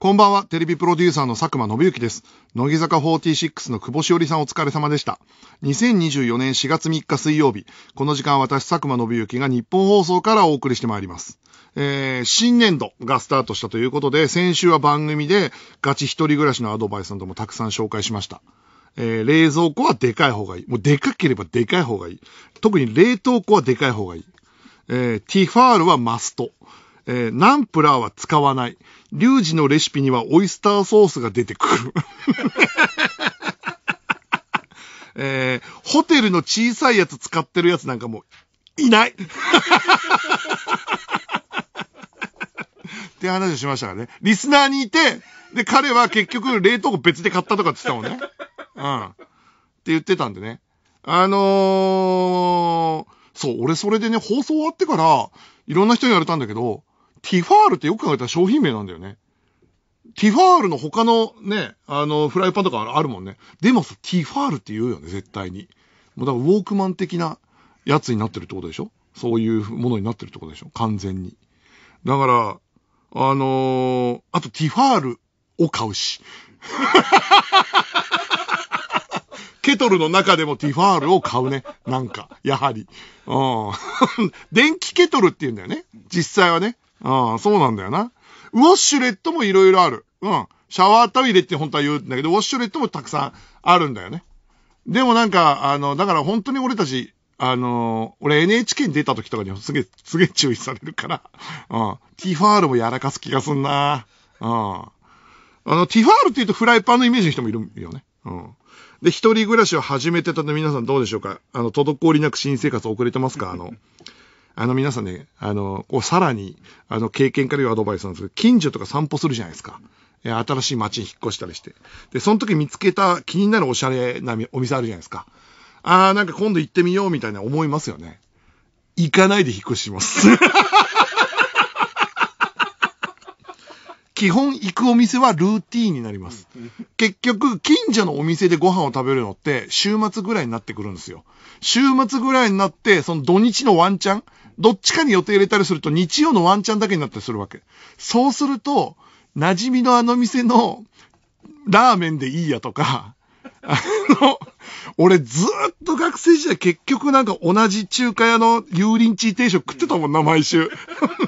こんばんは、テレビプロデューサーの佐久間信之です。乃木坂46の久保しおりさんお疲れ様でした。2024年4月3日水曜日、この時間私佐久間信之が日本放送からお送りしてまいります。えー、新年度がスタートしたということで、先週は番組でガチ一人暮らしのアドバイスなどもたくさん紹介しました。えー、冷蔵庫はでかい方がいい。もうでかければでかい方がいい。特に冷凍庫はでかい方がいい。えー、ティファールはマスト。えー、ナンプラーは使わない。リュウジのレシピにはオイスターソースが出てくる。えー、ホテルの小さいやつ使ってるやつなんかもう、いないって話をしましたからね。リスナーにいて、で、彼は結局冷凍庫別で買ったとかって言ってたもんね。うん。って言ってたんでね。あのー、そう、俺それでね、放送終わってから、いろんな人に言われたんだけど、ティファールってよく考えたら商品名なんだよね。ティファールの他のね、あの、フライパンとかあるもんね。でもさ、ティファールって言うよね、絶対に。もうだからウォークマン的なやつになってるってことでしょそういうものになってるってことでしょ完全に。だから、あのー、あとティファールを買うし。ケトルの中でもティファールを買うね。なんか、やはり。うん。電気ケトルって言うんだよね。実際はね。ああ、そうなんだよな。ウォッシュレットもいろいろある。うん。シャワータイレって本当は言うんだけど、ウォッシュレットもたくさんあるんだよね。でもなんか、あの、だから本当に俺たち、あの、俺 NHK に出た時とかにすげえ、すげえ注意されるから、うん。ティファールもやらかす気がすんなうん。あの、ティファールって言うとフライパンのイメージの人もいるよね。うん。で、一人暮らしを始めてたの皆さんどうでしょうかあの、滞りなく新生活遅れてますかあの、あの皆さんね、あの、こうさらに、あの経験からいうアドバイスなんですけど、近所とか散歩するじゃないですか。新しい街に引っ越したりして。で、その時見つけた気になるおしゃれなお店あるじゃないですか。あーなんか今度行ってみようみたいな思いますよね。行かないで引っ越します。基本行くお店はルーティーンになります。結局、近所のお店でご飯を食べるのって、週末ぐらいになってくるんですよ。週末ぐらいになって、その土日のワンチャン、どっちかに予定入れたりすると日曜のワンチャンだけになったりするわけ。そうすると、馴染みのあの店のラーメンでいいやとか、あの、俺ずっと学生時代結局なんか同じ中華屋の油淋鶏定食食ってたもんな、毎週。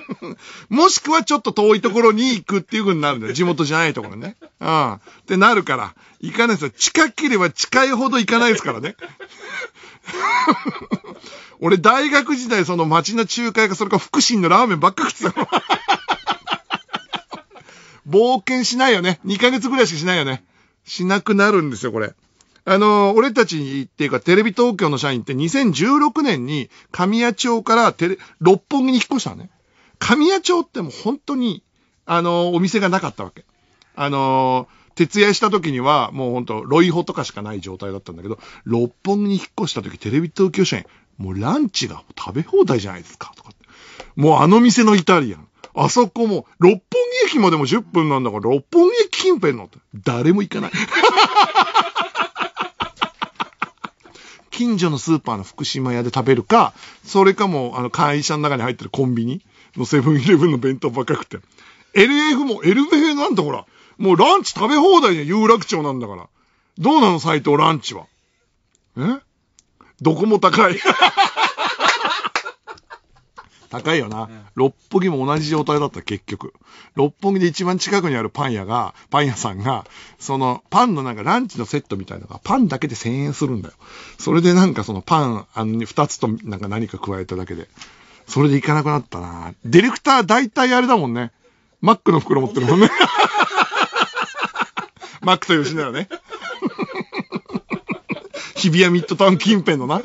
もしくはちょっと遠いところに行くっていう風になるんだよ。地元じゃないところね。うん。ってなるから、行かないですよ。近ければ近いほど行かないですからね。俺大学時代その町の中華屋かそれか福神のラーメンばっか食ってたの。冒険しないよね。2ヶ月ぐらいしかしないよね。しなくなるんですよ、これ。あの、俺たちっていうか、テレビ東京の社員って2016年に神谷町からテレ、六本木に引っ越したのね。神谷町ってもう本当に、あの、お店がなかったわけ。あの、徹夜した時にはもうほんと、ロイホとかしかない状態だったんだけど、六本木に引っ越した時、テレビ東京社員、もうランチが食べ放題じゃないですか、とかって。もうあの店のイタリアン。あそこも、六本木駅までも10分なんだから、六本木駅近辺の、誰も行かない。近所のスーパーの福島屋で食べるか、それかも、あの、会社の中に入ってるコンビニのセブンイレブンの弁当ばっか食って。LF も、LF なんてほら、もうランチ食べ放題じゃ有楽町なんだから。どうなの斎藤ランチは。えどこも高い。高いよな、うん、六本木も同じ状態だった結局六本木で一番近くにあるパン屋がパン屋さんがそのパンのなんかランチのセットみたいのがパンだけで1000円するんだよそれでなんかそのパンあの2つとなんか何か加えただけでそれで行かなくなったなディレクター大体あれだもんねマックの袋持ってるもんね マックという吉野ね日比谷ミッドタウン近辺のな。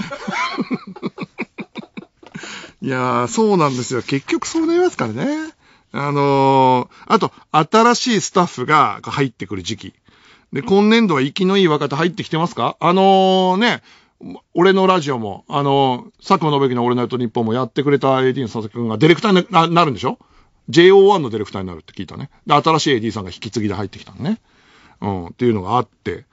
いやー、そうなんですよ。結局そうなりますからね。あのー、あと、新しいスタッフが入ってくる時期。で、今年度は生きのいい若手入ってきてますかあのー、ね、俺のラジオも、あのー、佐久間信之の俺のと日本もやってくれた AD の佐々木くんがディレクターになるんでしょ ?JO1 のディレクターになるって聞いたね。で、新しい AD さんが引き継ぎで入ってきたのね。うん、っていうのがあって。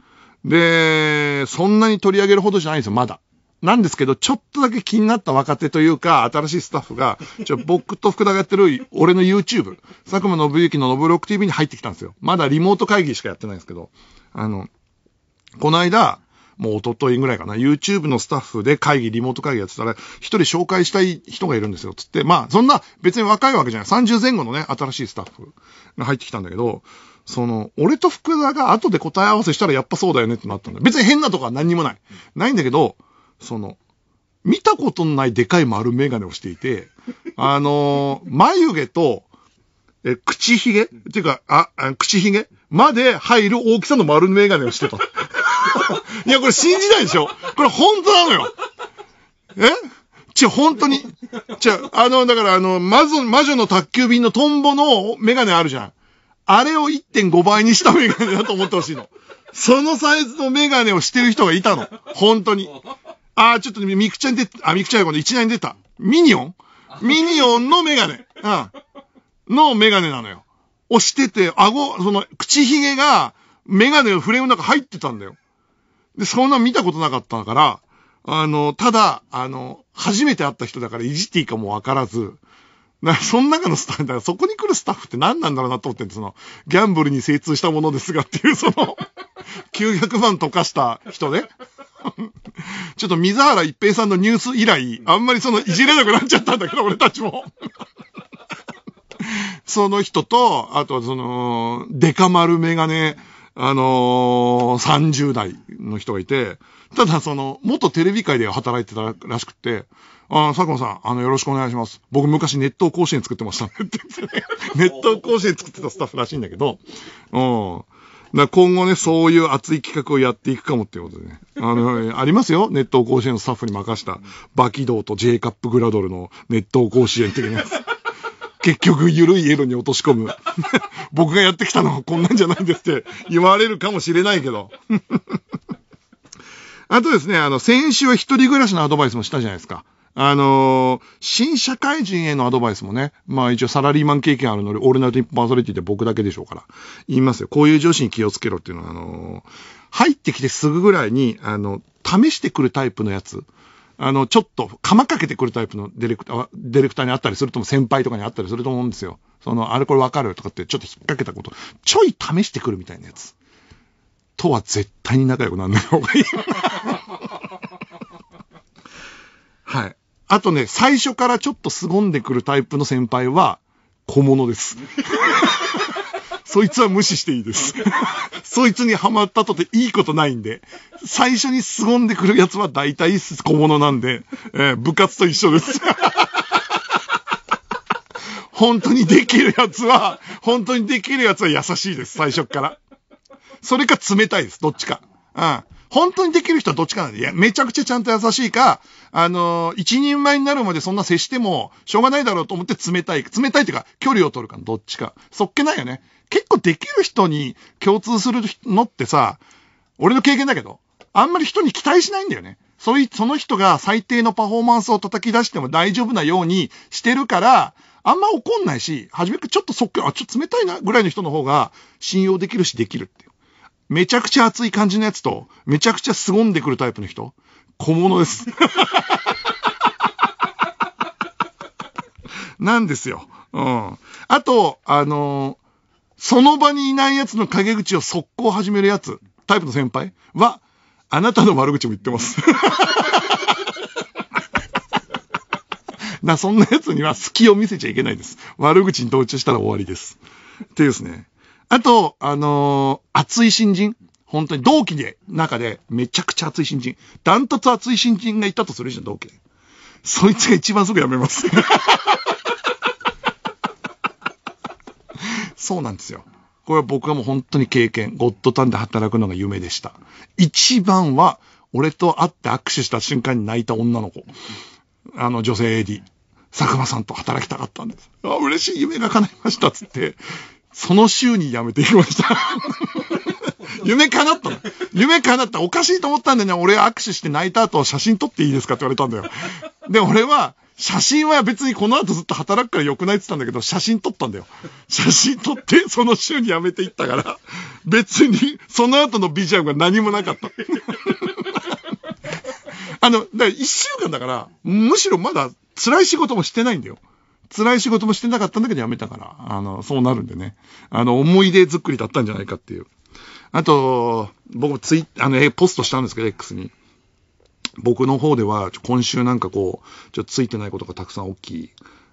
で、そんなに取り上げるほどじゃないんですよ、まだ。なんですけど、ちょっとだけ気になった若手というか、新しいスタッフが、ちょ、僕と福田がやってる、俺の YouTube、佐久間信之のノブロック TV に入ってきたんですよ。まだリモート会議しかやってないんですけど、あの、この間、もう一昨日ぐらいかな、YouTube のスタッフで会議、リモート会議やってたら、一人紹介したい人がいるんですよ、つって。まあ、そんな、別に若いわけじゃない。30前後のね、新しいスタッフが入ってきたんだけど、その、俺と福田が後で答え合わせしたらやっぱそうだよねってなったんだ別に変なとこは何にもない。ないんだけど、その、見たことのないでかい丸メガネをしていて、あのー、眉毛と、え、口ひげっていうか、あ、あ口ひげまで入る大きさの丸メガネをしてた。いや、これ信じないでしょこれ本当なのよ。えちょ、本当に。ちょ、あの、だからあの、魔女、魔女の宅急便のトンボのメガネあるじゃん。あれを1.5倍にしたメガネだと思ってほしいの。そのサイズのメガネをしてる人がいたの。本当に。ああ、ちょっとミクちゃんに出あ、ミクちゃんがこの1年出た。ミニオンミニオンのメガネ。うん。のメガネなのよ。押してて、顎、その、口ひげが、メガネのフレームの中入ってたんだよ。で、そんな見たことなかったから、あの、ただ、あの、初めて会った人だからいじっていいかもわからず、な、その中のスタッフ、だからそこに来るスタッフって何なんだろうなと思ってその、ギャンブルに精通したものですがっていう、その、900万溶かした人ね。ちょっと水原一平さんのニュース以来、あんまりその、いじれなくなっちゃったんだけど、俺たちも。その人と、あとはその、デカ丸メガネ、あのー、30代の人がいて、ただその、元テレビ界で働いてたらしくて、あ佐久間さん、あの、よろしくお願いします。僕昔熱湯甲子園作ってました熱湯 甲子園作ってたスタッフらしいんだけど、うん。な、今後ね、そういう熱い企画をやっていくかもっていうことでね。あの、ありますよ。熱湯甲子園のスタッフに任した、バキドウと J カップグラドルの熱湯甲子園的なやつ。結局、ゆるいエロに落とし込む。僕がやってきたのはこんなんじゃないんですって言われるかもしれないけど。あとですね、あの、先週は一人暮らしのアドバイスもしたじゃないですか。あのー、新社会人へのアドバイスもね、まあ一応サラリーマン経験あるので、オールナイトインパーソリティって僕だけでしょうから、言いますよ。こういう上司に気をつけろっていうのは、あのー、入ってきてすぐぐらいに、あの、試してくるタイプのやつ、あの、ちょっと、釜かけてくるタイプのディレクター、ディレクターにあったりするとも、先輩とかにあったりすると思うんですよ。その、あれこれわかるとかって、ちょっと引っ掛けたこと、ちょい試してくるみたいなやつ。とは絶対に仲良くなんない方がいい。はい。あとね、最初からちょっと凄んでくるタイプの先輩は、小物です。そいつは無視していいです。そいつにはまったとていいことないんで、最初に凄んでくるやつは大体小物なんで、えー、部活と一緒です。本当にできるやつは、本当にできるやつは優しいです、最初から。それか冷たいです、どっちか。うん。本当にできる人はどっちかなんで、いや、めちゃくちゃちゃんと優しいか、あのー、一人前になるまでそんな接しても、しょうがないだろうと思って冷たい、冷たいっていうか、距離を取るかどっちか。そっけないよね。結構できる人に共通するのってさ、俺の経験だけど、あんまり人に期待しないんだよね。そういう、その人が最低のパフォーマンスを叩き出しても大丈夫なようにしてるから、あんま怒んないし、はじめくちょっとそっけ、あ、ちょっと冷たいなぐらいの人の方が信用できるしできるっていう。めちゃくちゃ熱い感じのやつと、めちゃくちゃ凄んでくるタイプの人、小物です。なんですよ。うん。あと、あのー、その場にいないやつの陰口を速攻始めるやつ、タイプの先輩は、あなたの悪口も言ってます。な、そんなやつには隙を見せちゃいけないです。悪口に同調したら終わりです。っていうですね。あと、あのー、熱い新人。本当に同期で、中で、めちゃくちゃ熱い新人。ダントツ熱い新人がいたとするじゃん、同期で。そいつが一番すぐ辞めます。そうなんですよ。これは僕はもう本当に経験。ゴッドタンで働くのが夢でした。一番は、俺と会って握手した瞬間に泣いた女の子。あの、女性 AD。佐久間さんと働きたかったんです。あ、嬉しい夢が叶いました、つって。その週に辞めていきました。夢叶ったの。夢叶った。おかしいと思ったんだよね。俺握手して泣いた後写真撮っていいですかって言われたんだよ。で、俺は、写真は別にこの後ずっと働くから良くないって言ったんだけど、写真撮ったんだよ。写真撮って、その週に辞めていったから、別に、その後のビジュアルが何もなかった。あの、だから1週間だから、むしろまだ辛い仕事もしてないんだよ。辛い仕事もしてなかったんだけど辞めたから、あの、そうなるんでね。あの、思い出作りだったんじゃないかっていう。あと、僕ツイあの、え、ポストしたんですけど、X に。僕の方では、今週なんかこう、ちょっとついてないことがたくさん大きい。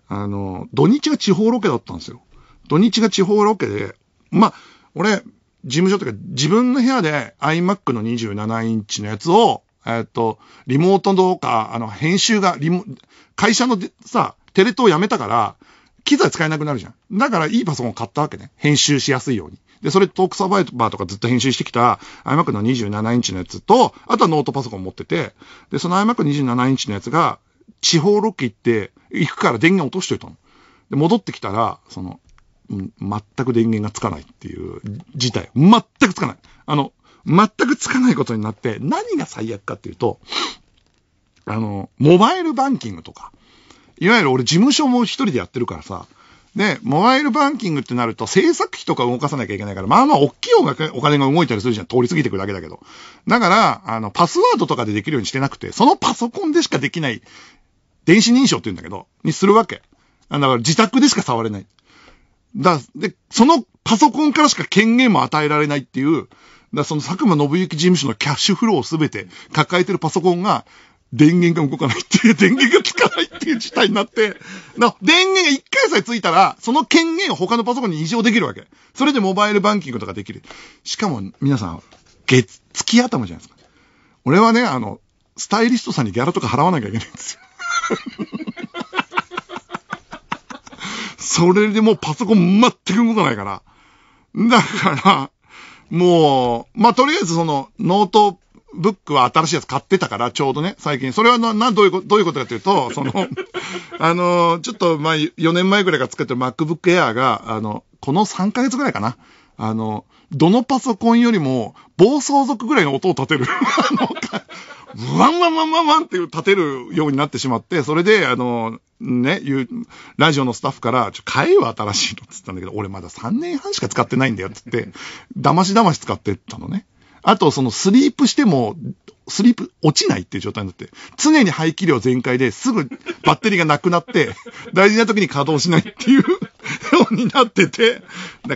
あの、土日が地方ロケだったんですよ。土日が地方ロケで、ま俺、事務所というか自分の部屋で iMac の27インチのやつを、えっと、リモート動か、あの、編集が、リモ、会社のさ、テレ東やめたから、機材使えなくなるじゃん。だからいいパソコンを買ったわけね。編集しやすいように。で、それトークサバイバーとかずっと編集してきた iMac の27インチのやつと、あとはノートパソコン持ってて、で、その iMac27 インチのやつが、地方ロケ行って、行くから電源落としといたの。で、戻ってきたら、その、全く電源がつかないっていう事態。全くつかない。あの、全くつかないことになって、何が最悪かっていうと、あの、モバイルバンキングとか、いわゆる俺事務所も一人でやってるからさ、で、モバイルバンキングってなると制作費とか動かさなきゃいけないから、まあまあ大きいお金が動いたりするじゃん。通り過ぎてくるだけだけど。だから、あの、パスワードとかでできるようにしてなくて、そのパソコンでしかできない、電子認証って言うんだけど、にするわけ。だから自宅でしか触れない。だ、で、そのパソコンからしか権限も与えられないっていう、だその佐久間信之事務所のキャッシュフローをすべて抱えてるパソコンが、電源が動かないっていう、電源がつかないっていう事態になって、な、電源が一回さえついたら、その権限を他のパソコンに移乗できるわけ。それでモバイルバンキングとかできる。しかも、皆さん、月、月頭じゃないですか。俺はね、あの、スタイリストさんにギャラとか払わなきゃいけないんですよ。それでもうパソコン全く動かないから。だから、もう、まあ、とりあえずその、ノートブックは新しいやつ買ってたから、ちょうどね、最近。それはな、な、どういうこと、どういうことかというと、その、あの、ちょっと、まあ、4年前ぐらいから使ってる MacBook Air が、あの、この3ヶ月ぐらいかな。あの、どのパソコンよりも、暴走族ぐらいの音を立てる。ワンワンワンワンワンっていう立てるようになってしまって、それで、あの、ね、いう、ラジオのスタッフから、ちょ、買えよ、新しいのって言ったんだけど、俺まだ3年半しか使ってないんだよってって、騙し騙し使ってたのね。あと、そのスリープしても、スリープ落ちないっていう状態になって、常に排気量全開ですぐバッテリーがなくなって、大事な時に稼働しないっていうようになってて、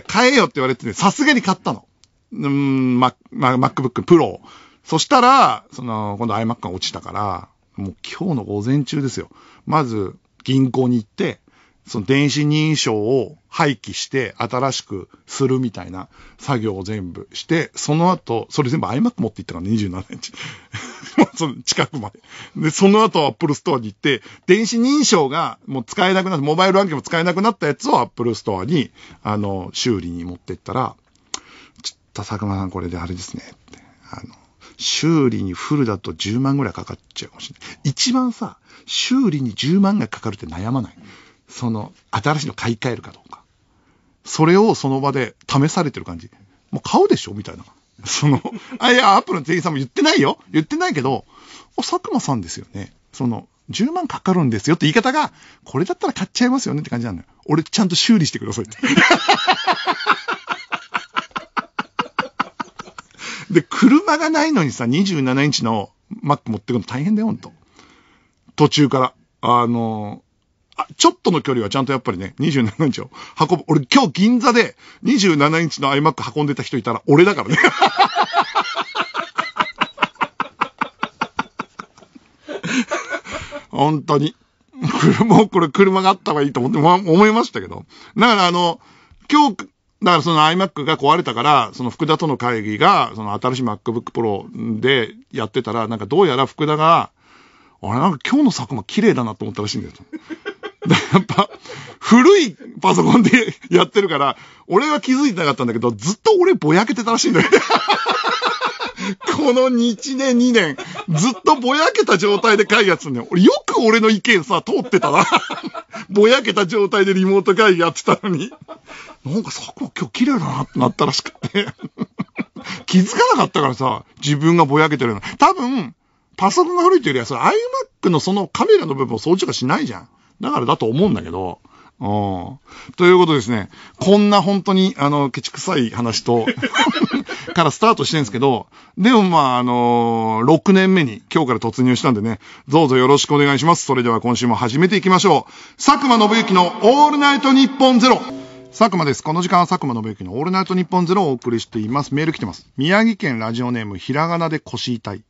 買えよって言われてね、さすがに買ったの。うーん、ま、ま、MacBook Pro。そしたら、その、今度 iMac が落ちたから、もう今日の午前中ですよ。まず、銀行に行って、その電子認証を廃棄して新しくするみたいな作業を全部して、その後、それ全部 iMac 持って行ったから27インチ。その近くまで。で、その後 Apple Store に行って、電子認証がもう使えなくなって、モバイルアンケも使えなくなったやつを Apple Store に、あの、修理に持って行ったら、ちょっと佐久間さんこれであれですね、って。あの、修理にフルだと10万ぐらいかかっちゃうかもしれない。一番さ、修理に10万がかかるって悩まない。その、新しいの買い替えるかどうか。それをその場で試されてる感じ。もう買うでしょみたいな。その、あ、いや、アップルの店員さんも言ってないよ言ってないけど、お、佐久間さんですよね。その、10万かかるんですよって言い方が、これだったら買っちゃいますよねって感じなのよ。俺ちゃんと修理してくださいって。で、車がないのにさ、27インチの Mac 持ってくの大変だよ、ほんと。途中から。あの、あ、ちょっとの距離はちゃんとやっぱりね、27インチを運ぶ。俺今日銀座で27インチの iMac 運んでた人いたら俺だからね。本当に。もうこれ車があった方がいいと思って、ま、思いましたけど。だからあの、今日、だからその iMac が壊れたから、その福田との会議が、その新しい MacBook Pro でやってたら、なんかどうやら福田が、あれなんか今日の作間綺麗だなと思ったらしいんだよ。やっぱ、古いパソコンでやってるから、俺は気づいてなかったんだけど、ずっと俺ぼやけてたらしいんだよ。この1年2年、ずっとぼやけた状態で会議やってたんだよ。よく俺の意見さ、通ってたな。ぼやけた状態でリモート会議やってたのに。なんかそこ今日綺麗だなってなったらしくて。気づかなかったからさ、自分がぼやけてるの。多分、パソコンが古いというよりは、iMac のそのカメラの部分を掃除とかしないじゃん。だからだと思うんだけど、うん。ということですね、こんな本当に、あの、ケチ臭い話と からスタートしてるんですけど、でもまあ、あのー、6年目に今日から突入したんでね、どうぞよろしくお願いします。それでは今週も始めていきましょう。佐久間信之のオールナイトニッポンゼロ。佐久間です。この時間は佐久間信之のオールナイトニッポンゼロをお送りしています。メール来てます。宮城県ラジオネームひらがなで腰痛い。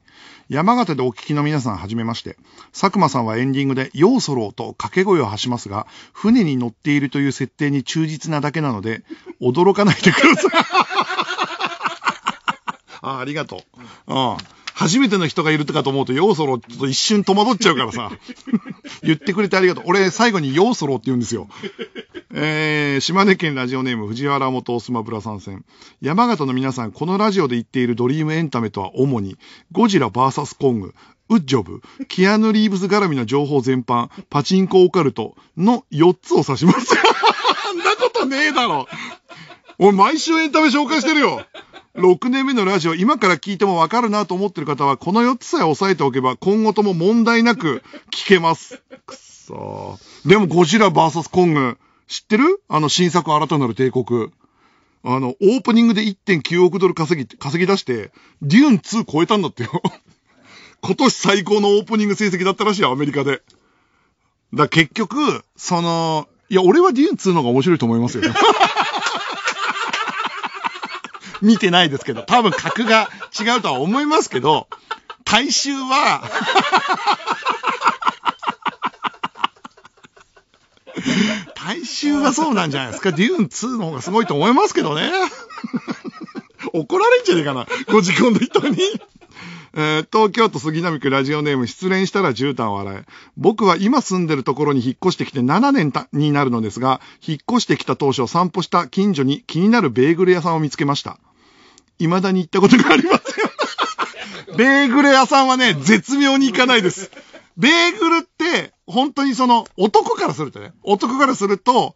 山形でお聞きの皆さんはじめまして。佐久間さんはエンディングで、ようそろうと掛け声を発しますが、船に乗っているという設定に忠実なだけなので、驚かないでください。あありがとう。うん初めての人がいるとかと思うと、ようそろ、ちょっと一瞬戸惑っちゃうからさ。言ってくれてありがとう。俺、最後にようそろって言うんですよ。えー、島根県ラジオネーム藤原元スマブラ参戦。山形の皆さん、このラジオで言っているドリームエンタメとは主に、ゴジラ VS コング、ウッジョブ、キアヌ・リーブス絡みの情報全般、パチンコオカルトの4つを指します。そんなことねえだろ。俺、毎週エンタメ紹介してるよ。6年目のラジオ、今から聞いてもわかるなと思ってる方は、この4つさえ押さえておけば、今後とも問題なく聞けます。くそでも、ゴジラ VS コング、知ってるあの、新作新たなる帝国。あの、オープニングで1.9億ドル稼ぎ、稼ぎ出して、デューン2超えたんだってよ。今年最高のオープニング成績だったらしいよ、アメリカで。だ結局、その、いや、俺はデューン2の方が面白いと思いますよ。見てないですけど、多分格が違うとは思いますけど、大衆は 大衆はそうなんじゃないですか。デューン2の方がすごいと思いますけどね。怒られんじゃねえかな。ご自分の人に。えー、東京都杉並区ラジオネーム失恋したら絨毯を洗え。僕は今住んでるところに引っ越してきて7年になるのですが、引っ越してきた当初散歩した近所に気になるベーグル屋さんを見つけました。未だに行ったことがありません。ベーグル屋さんはね、絶妙に行かないです。ベーグルって、本当にその、男からするとね、男からすると、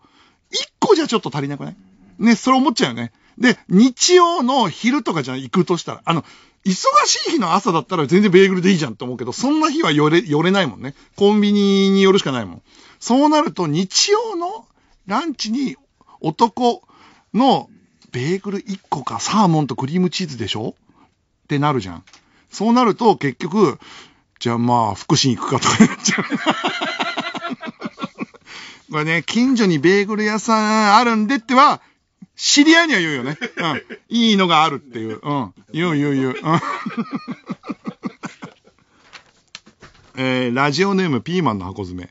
一個じゃちょっと足りなくないね、それ思っちゃうよね。で、日曜の昼とかじゃ行くとしたら、あの、忙しい日の朝だったら全然ベーグルでいいじゃんと思うけど、そんな日は寄れ、寄れないもんね。コンビニに寄るしかないもん。そうなると、日曜のランチに男のベーグル1個かサーモンとクリームチーズでしょってなるじゃん。そうなると結局、じゃあまあ福祉に行くかとかなっちゃう。これね、近所にベーグル屋さんあるんでっては、知り合いには言うよね。うん。いいのがあるっていう。うん。言う言う言う。うん、えー、ラジオネームピーマンの箱詰め。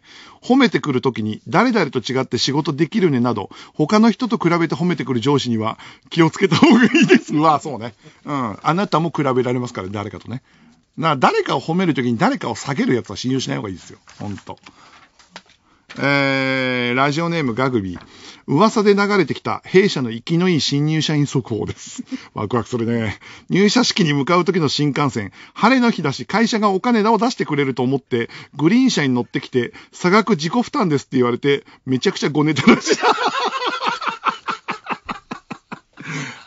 褒めてくるときに、誰々と違って仕事できるねなど、他の人と比べて褒めてくる上司には気をつけた方がいいです。う わ、そうね。うん。あなたも比べられますから、誰かとね。な、誰かを褒めるときに誰かを下げるやつは信用しない方がいいですよ。ほんと。えー、ラジオネームガグビー。噂で流れてきた弊社の生きのいい新入社員速報です。ワクワクするね。入社式に向かう時の新幹線、晴れの日だし会社がお金を出してくれると思って、グリーン車に乗ってきて、差額自己負担ですって言われて、めちゃくちゃごねてました。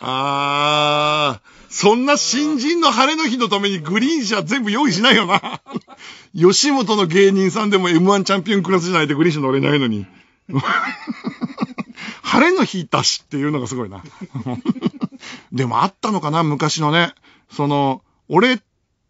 あー。そんな新人の晴れの日のためにグリーン車全部用意しないよな。吉本の芸人さんでも M1 チャンピオンクラスじゃないとグリーン車乗れないのに。晴れの日だしっていうのがすごいな。でもあったのかな、昔のね。その、俺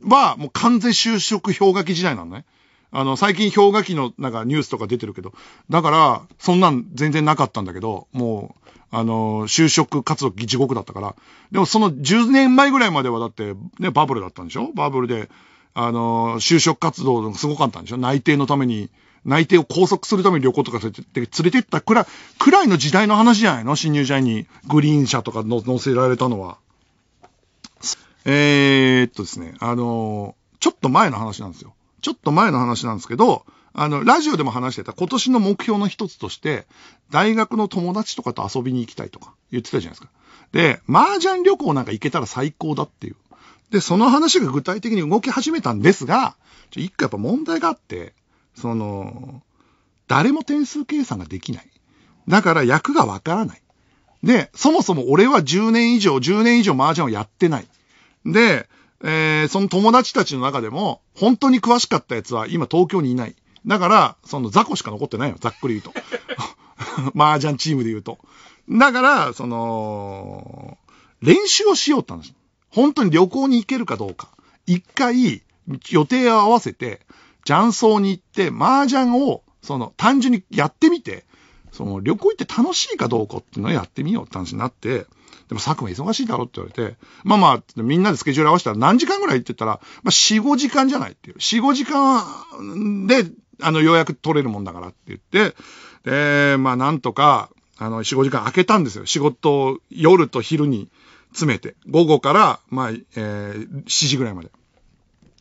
はもう完全就職氷河期時代なのね。あの、最近氷河期のなんかニュースとか出てるけど、だから、そんなん全然なかったんだけど、もう、あの、就職活動地獄だったから。でもその10年前ぐらいまではだって、ね、バブルだったんでしょバブルで、あの、就職活動すごかったんでしょ内定のために、内定を拘束するために旅行とか連れて連れてったくらい、くらいの時代の話じゃないの新入社員にグリーン車とかの乗せられたのは。えー、っとですね、あの、ちょっと前の話なんですよ。ちょっと前の話なんですけど、あの、ラジオでも話してた今年の目標の一つとして、大学の友達とかと遊びに行きたいとか言ってたじゃないですか。で、麻雀旅行なんか行けたら最高だっていう。で、その話が具体的に動き始めたんですが、ちょ一個やっぱ問題があって、その、誰も点数計算ができない。だから役がわからない。で、そもそも俺は10年以上、10年以上麻雀をやってない。で、えー、その友達たちの中でも、本当に詳しかったやつは今東京にいない。だから、その雑魚しか残ってないよ、ざっくり言うと。麻雀チームで言うと。だから、その、練習をしようって話。本当に旅行に行けるかどうか。一回、予定を合わせて、雀荘に行って、麻雀を、その、単純にやってみて、その、旅行行って楽しいかどうかっていうのをやってみようって話になって、でも佐久間忙しいだろって言われて、まあまあ、みんなでスケジュール合わせたら何時間ぐらいって言ったら、まあ4、5時間じゃないっていう。4、5時間であの、ようやく取れるもんだからって言って、で、まあ、なんとか、あの、4、5時間空けたんですよ。仕事を夜と昼に詰めて。午後から、まあ、えー、7時ぐらいまで。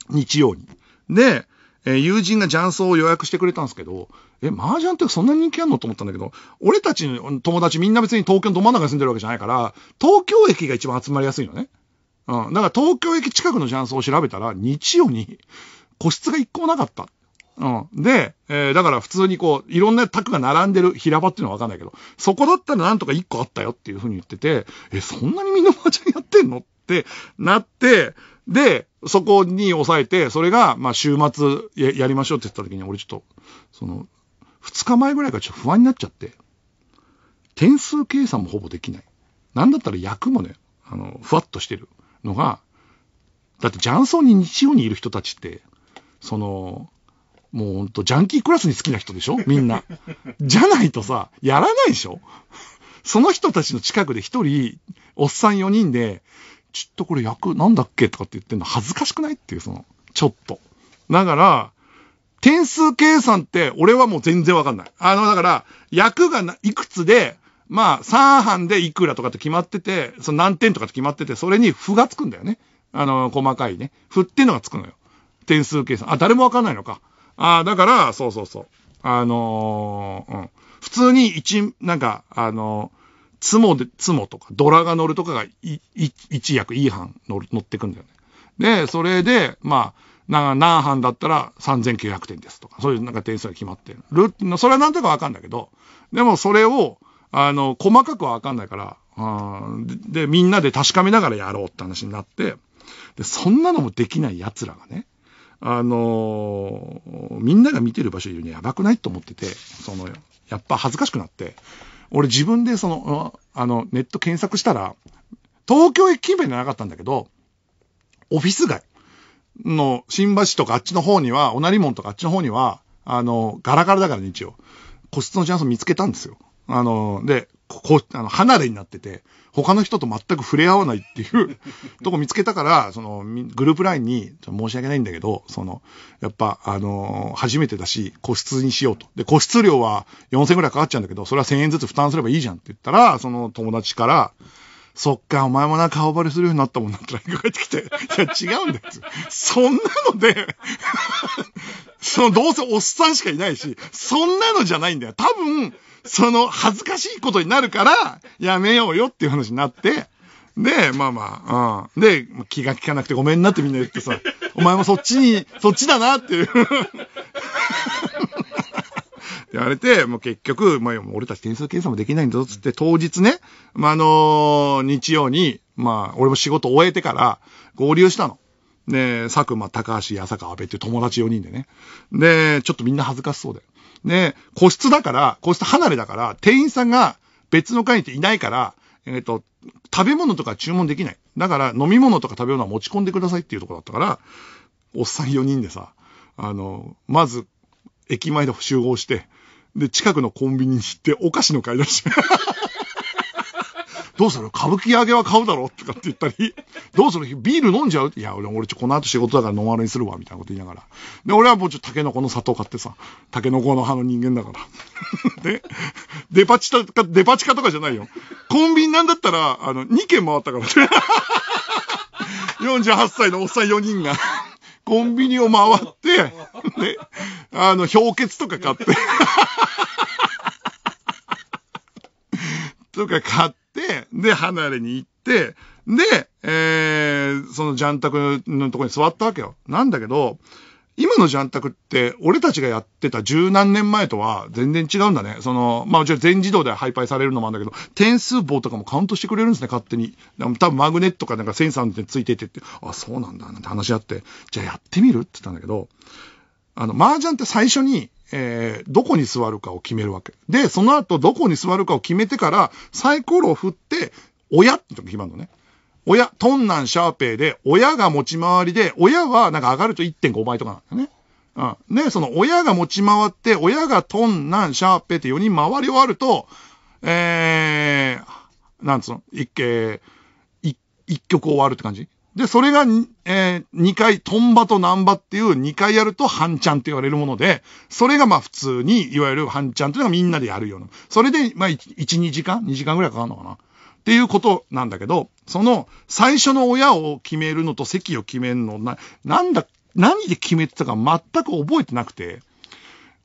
日曜に。で、えー、友人が雀荘を予約してくれたんですけど、え、麻雀ってそんな人気あんのと思ったんだけど、俺たちの友達みんな別に東京のど真ん中に住んでるわけじゃないから、東京駅が一番集まりやすいのね。うん。だから東京駅近くの雀荘を調べたら、日曜に個室が一個もなかったっうん。で、えー、だから普通にこう、いろんなタクが並んでる平場っていうのはわかんないけど、そこだったらなんとか1個あったよっていうふうに言ってて、え、そんなにみんなマージャンやってんのってなって、で、そこに抑えて、それが、まあ、週末やりましょうって言った時に、俺ちょっと、その、2日前ぐらいからちょっと不安になっちゃって、点数計算もほぼできない。なんだったら役もね、あの、ふわっとしてるのが、だって雀荘に日曜にいる人たちって、その、もうほんと、ジャンキークラスに好きな人でしょみんな。じゃないとさ、やらないでしょその人たちの近くで一人、おっさん4人で、ちょっとこれ役なんだっけとかって言ってんの恥ずかしくないっていう、その、ちょっと。だから、点数計算って俺はもう全然わかんない。あの、だから、役がいくつで、まあ、3班でいくらとかって決まってて、その何点とかって決まってて、それに負がつくんだよね。あの、細かいね。符っていうのがつくのよ。点数計算。あ、誰もわかんないのか。ああ、だから、そうそうそう。あのー、うん。普通に一、なんか、あのー、ツモで、ツモとか、ドラが乗るとかが、い、い、一役、いい班乗る、乗ってくんだよね。で、それで、まあ、な、何班だったら3900点ですとか、そういうなんか点数が決まってる。る、それはなんとかわかんないけど、でもそれを、あの、細かくはわかんないから、うん、で、でみんなで確かめながらやろうって話になって、で、そんなのもできない奴らがね、あのー、みんなが見てる場所よりやばくないと思ってて、その、やっぱ恥ずかしくなって、俺自分でその、あの、ネット検索したら、東京駅近辺じゃなかったんだけど、オフィス街の新橋とかあっちの方には、おなり門とかあっちの方には、あの、ガラガラだから日曜。個室のチャンス見つけたんですよ。あの、で、ここ、あの、離れになってて、他の人と全く触れ合わないっていう とこ見つけたから、その、グループラインに、申し訳ないんだけど、その、やっぱ、あのー、初めてだし、個室にしようと。で、個室料は4000円くらいかかっちゃうんだけど、それは1000円ずつ負担すればいいじゃんって言ったら、その友達から、そっか、お前もな、顔バレするようになったもんなって l i n ってきて、いや、違うんだよ。そんなので その、どうせおっさんしかいないし、そんなのじゃないんだよ。多分、その恥ずかしいことになるから、やめようよっていう話になって、で、まあまあ、うん。で、気が利かなくてごめんなってみんな言ってさ、お前もそっちに、そっちだなっていう 言われて、もう結局、まあ、俺たち点数計算もできないんだぞ、つって、当日ね、まあ、あのー、日曜に、まあ、俺も仕事終えてから合流したの。で、佐久間、高橋、浅川、安部っていう友達4人でね。で、ちょっとみんな恥ずかしそうで。ね、個室だから、個室離れだから、店員さんが別の階にいないから、えっ、ー、と、食べ物とか注文できない。だから、飲み物とか食べ物は持ち込んでくださいっていうとこだったから、おっさん4人でさ、あの、まず、駅前で集合して、で、近くのコンビニに行って、お菓子の買い出し。どうする歌舞伎揚げは買うだろうとかって言ったり、どうするビール飲んじゃういや、俺、俺ちょ、この後仕事だからノンアルにするわ、みたいなこと言いながら。で、俺はもうちょっとタケノコの砂糖買ってさ、タケノコの葉の人間だから。で、デパ地下か、デパ地下とかじゃないよ。コンビニなんだったら、あの、2軒回ったから48歳のおっさん4人が。コンビニを回って、で、あの、氷結とか買って。とか買っ、で、離れに行って、で、えー、そのジャンタクのとこに座ったわけよ。なんだけど、今のジャンタクって、俺たちがやってた十何年前とは全然違うんだね。その、まあ、ちろん全自動で配配されるのもあるんだけど、点数棒とかもカウントしてくれるんですね、勝手に。多分マグネットかなんかセンサーについててって、あ、そうなんだ、なんて話し合って、じゃあやってみるって言ったんだけど、あの、麻雀って最初に、えー、どこに座るかを決めるわけ。で、その後どこに座るかを決めてから、サイコロを振って、親って時決まるのね。親、トンナンシャーペーで、親が持ち回りで、親はなんか上がると1.5倍とかなんだよね。うん。で、その親が持ち回って、親がトンナンシャーペーって4人回り終わると、えー、なんつうの、一、一曲終わるって感じで、それが、えー、2回、トンバとナンバっていう2回やると半ちゃんって言われるもので、それがまあ普通に、いわゆる半ちゃんというのがみんなでやるような。それで、まあ1、2時間 ?2 時間ぐらいかかるのかなっていうことなんだけど、その最初の親を決めるのと席を決めるのな、なんだ、何で決めてたか全く覚えてなくて、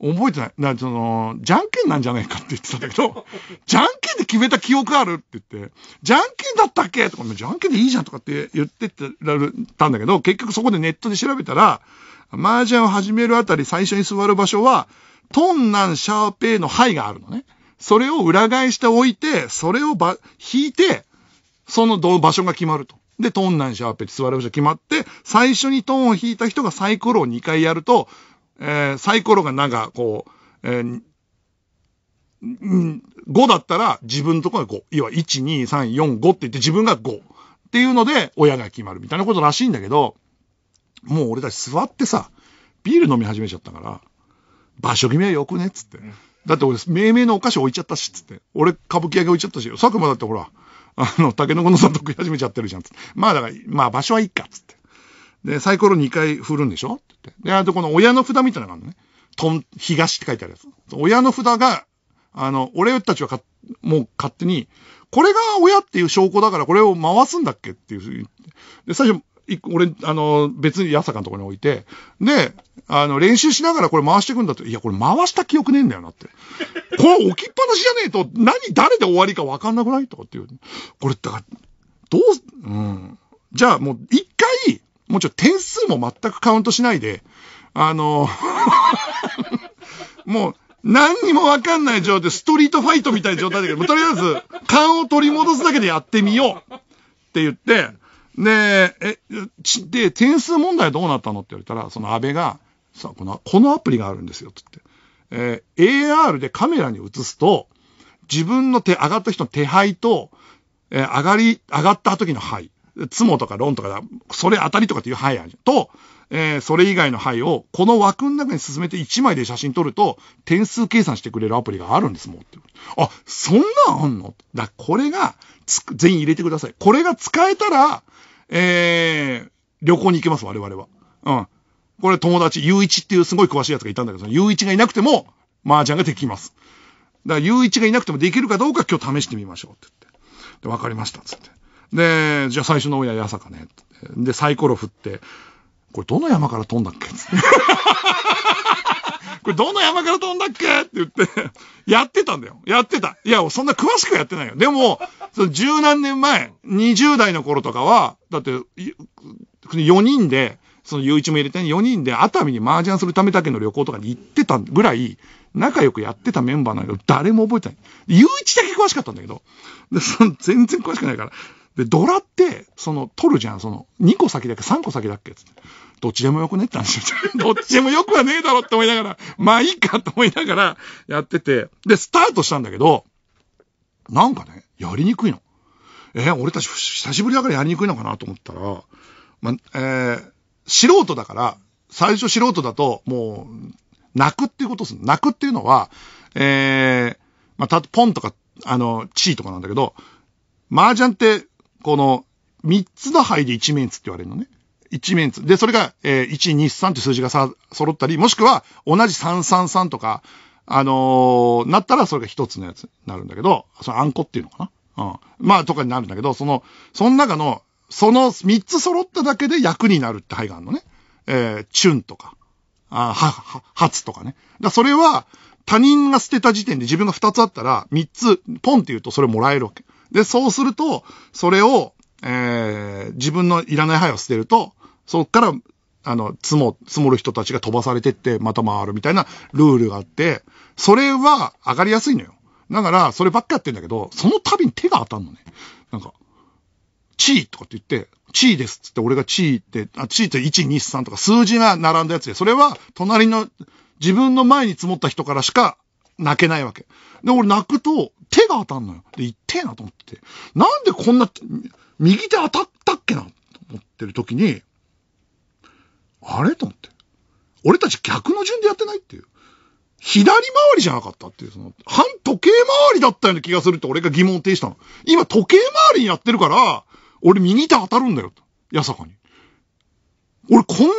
覚えてない。な、その、じゃんけんなんじゃないかって言ってたんだけど、じゃんけんで決めた記憶あるって言って、じゃんけんだったっけとか、じゃんけんでいいじゃんとかって言ってたんだけど、結局そこでネットで調べたら、麻雀を始めるあたり最初に座る場所は、トンナンシャーペイの牌があるのね。それを裏返しておいて、それをば、引いて、その場所が決まると。で、トンナンシャーペイって座る場所決まって、最初にトンを引いた人がサイコロを2回やると、えー、サイコロがなんかこう、えー、5だったら自分のところが5。要は1、2、3、4、5って言って自分が5。っていうので親が決まるみたいなことらしいんだけど、もう俺たち座ってさ、ビール飲み始めちゃったから、場所決めはよくねっつって。だって俺、命名のお菓子置いちゃったし、つって。俺、歌舞伎揚げ置いちゃったし、佐久間だってほら、あの、タケノコの里食い始めちゃってるじゃん、つって。まあだから、まあ場所はいいか、つって。で、サイコロ2回振るんでしょって言って。で、あとこの親の札みたいなのがあるのね。とん、東って書いてあるやつ。親の札が、あの、俺たちはか、もう勝手に、これが親っていう証拠だからこれを回すんだっけっていうふうに。で、最初、俺、あの、別に安坂のところに置いて、で、あの、練習しながらこれ回していくんだって。いや、これ回した記憶ねえんだよなって。これ置きっぱなしじゃねえと、何、誰で終わりかわかんなくないとかっていう。これ、だから、どう、うん。じゃあもう、一回、もちろん点数も全くカウントしないで、あの、もう、何にもわかんない状態、ストリートファイトみたいな状態だけど、とりあえず、勘を取り戻すだけでやってみようって言って、で、え、ち、で、点数問題どうなったのって言われたら、その安倍が、さこの、このアプリがあるんですよ、つって。えー、AR でカメラに映すと、自分の手、上がった人の手配と、えー、上がり、上がった時の配。つもとか論とかだ、それ当たりとかっていう範囲あるじゃん。と、えー、それ以外の範囲を、この枠の中に進めて1枚で写真撮ると、点数計算してくれるアプリがあるんですもん。あ、そんなんあんのだ、これが、つ、全員入れてください。これが使えたら、えー、旅行に行けます、我々は。うん。これ友達、ゆういちっていうすごい詳しいやつがいたんだけど、ゆういちがいなくても、麻雀ができます。だから、ゆういちがいなくてもできるかどうか今日試してみましょうって言って。で、わかりました、つって。で、じゃあ最初の親、八坂ね。で、サイコロ振って、これどの山から飛んだっけ これどの山から飛んだっけって言って、やってたんだよ。やってた。いや、そんな詳しくやってないよ。でも、その十何年前、20代の頃とかは、だって、4人で、その雄一も入れて4人で熱海に麻雀するためだけの旅行とかに行ってたぐらい、仲良くやってたメンバーなんだけど、誰も覚えてない。雄一だけ詳しかったんだけど、でその全然詳しくないから、で、ドラって、その、取るじゃん、その、2個先だっけ、3個先だっけっどっちでもよくねって話してどっちでもよくはねえだろって思いながら、まあいいかと思いながらやってて、で、スタートしたんだけど、なんかね、やりにくいの。えー、俺たち久しぶりだからやりにくいのかなと思ったら、まあ、えー、素人だから、最初素人だと、もう、泣くっていうことする。泣くっていうのは、えー、まあ、た、ポンとか、あの、チーとかなんだけど、麻雀って、この、3つの牌で1面つって言われるのね。1面つ。で、それが、えー、1、2、3って数字がさ、揃ったり、もしくは、同じ333とか、あのー、なったらそれが1つのやつになるんだけど、そのあんこっていうのかな。うん。まあ、とかになるんだけど、その、その中の、その3つ揃っただけで役になるって囲があるのね。えー、チュンとか、あは、は、初とかね。だかそれは、他人が捨てた時点で自分が2つあったら、3つ、ポンって言うとそれもらえるわけ。で、そうすると、それを、えー、自分のいらない灰を捨てると、そっから、あの、積も、積もる人たちが飛ばされてって、また回るみたいなルールがあって、それは上がりやすいのよ。だから、そればっかやってんだけど、その度に手が当たんのね。なんか、チーとかって言って、チーですっ言って、俺がチーって、あ、チーって1、2、3とか数字が並んだやつで、それは隣の自分の前に積もった人からしか泣けないわけ。で、俺泣くと、手が当たんのよ。で、痛えなと思ってて。なんでこんな、右手当たったっけなと思ってる時に、あれと思って。俺たち逆の順でやってないっていう。左回りじゃなかったっていう、その、反時計回りだったような気がするって俺が疑問呈したの。今時計回りにやってるから、俺右手当たるんだよと。やさかに。俺こんな、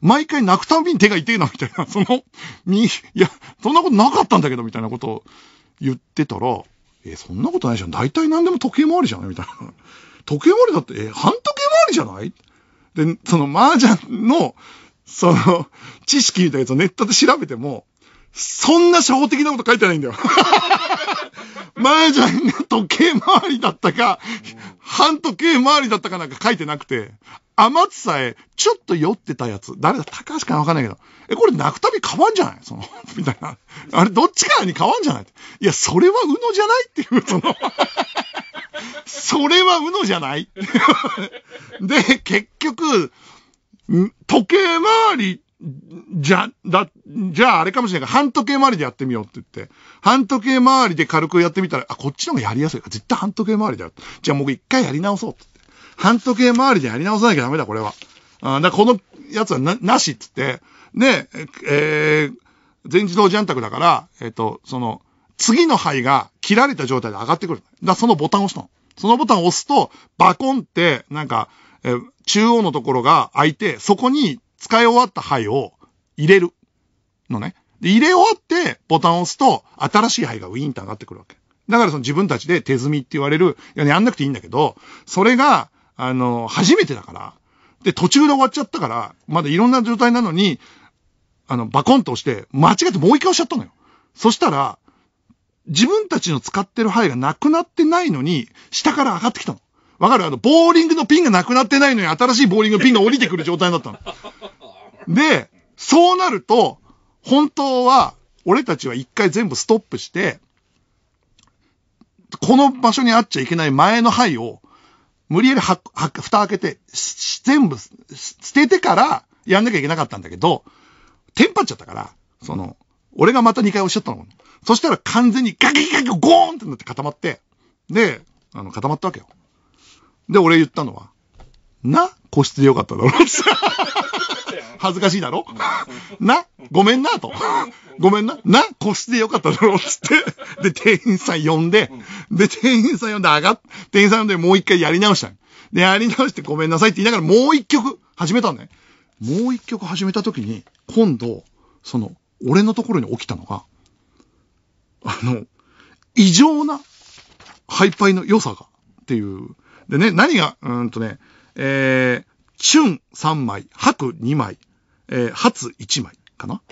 毎回泣くたびに手が痛いな、みたいな、その、み、いや、そんなことなかったんだけど、みたいなことを言ってたら、え、そんなことないじゃん。大体何でも時計回りじゃないみたいな。時計回りだって、え、半時計回りじゃないで、その麻雀の、その、知識みたいなやつをネットで調べても、そんな初歩的なこと書いてないんだよ。麻雀が時計回りだったか、半時計回りだったかなんか書いてなくて、甘津さえ、ちょっと酔ってたやつ。誰だ高橋かわかんないけど。え、これ泣くたび変わんじゃないその、みたいな。あれ、どっちかに変わんじゃないいや、それはうのじゃないっていう、そのそれはうのじゃない で、結局、時計回りじゃ、だ、じゃああれかもしれないから、半時計回りでやってみようって言って、半時計回りで軽くやってみたら、あ、こっちの方がやりやすいから、絶対半時計回りだよ。じゃあもう一回やり直そうって。半時計回りでやり直さなきゃダメだ、これは。あだこのやつはな、なしっつって、で、えー、全自動ジャン卓だから、えっ、ー、と、その、次の牌が切られた状態で上がってくる。だそのボタンを押すと、の。そのボタンを押すと、バコンって、なんか、えー、中央のところが開いて、そこに使い終わった牌を入れる。のね。で、入れ終わって、ボタンを押すと、新しい牌がウィーンと上がってくるわけ。だからその自分たちで手積みって言われる、いや、ね、やんなくていいんだけど、それが、あの、初めてだから、で、途中で終わっちゃったから、まだいろんな状態なのに、あの、バコンと押して、間違ってもう一回押しちゃったのよ。そしたら、自分たちの使ってる範囲がなくなってないのに、下から上がってきたの。わかるあの、ボーリングのピンがなくなってないのに、新しいボーリングのピンが降りてくる状態だったの。で、そうなると、本当は、俺たちは一回全部ストップして、この場所にあっちゃいけない前の牌を無理やりは、は、蓋開けて、全部、捨ててから、やんなきゃいけなかったんだけど、テンパっちゃったから、その、俺がまた2回押しちゃったの。そしたら完全にガキガキゴーンってなって固まって、で、あの、固まったわけよ。で、俺言ったのは、な、個室でよかっただろうって。恥ずかしいだろなごめんなと。ごめんなな個室でよかっただろつって。で、店員さん呼んで、で、店員さん呼んで上がっ、店員さん呼んでもう一回やり直した。で、やり直してごめんなさいって言いながらもう一曲始めたんね。もう一曲始めた時に、今度、その、俺のところに起きたのが、あの、異常なハイパイの良さが、っていう。でね、何が、うんとね、えー、チュン3枚、白2枚、えー、初1枚かな。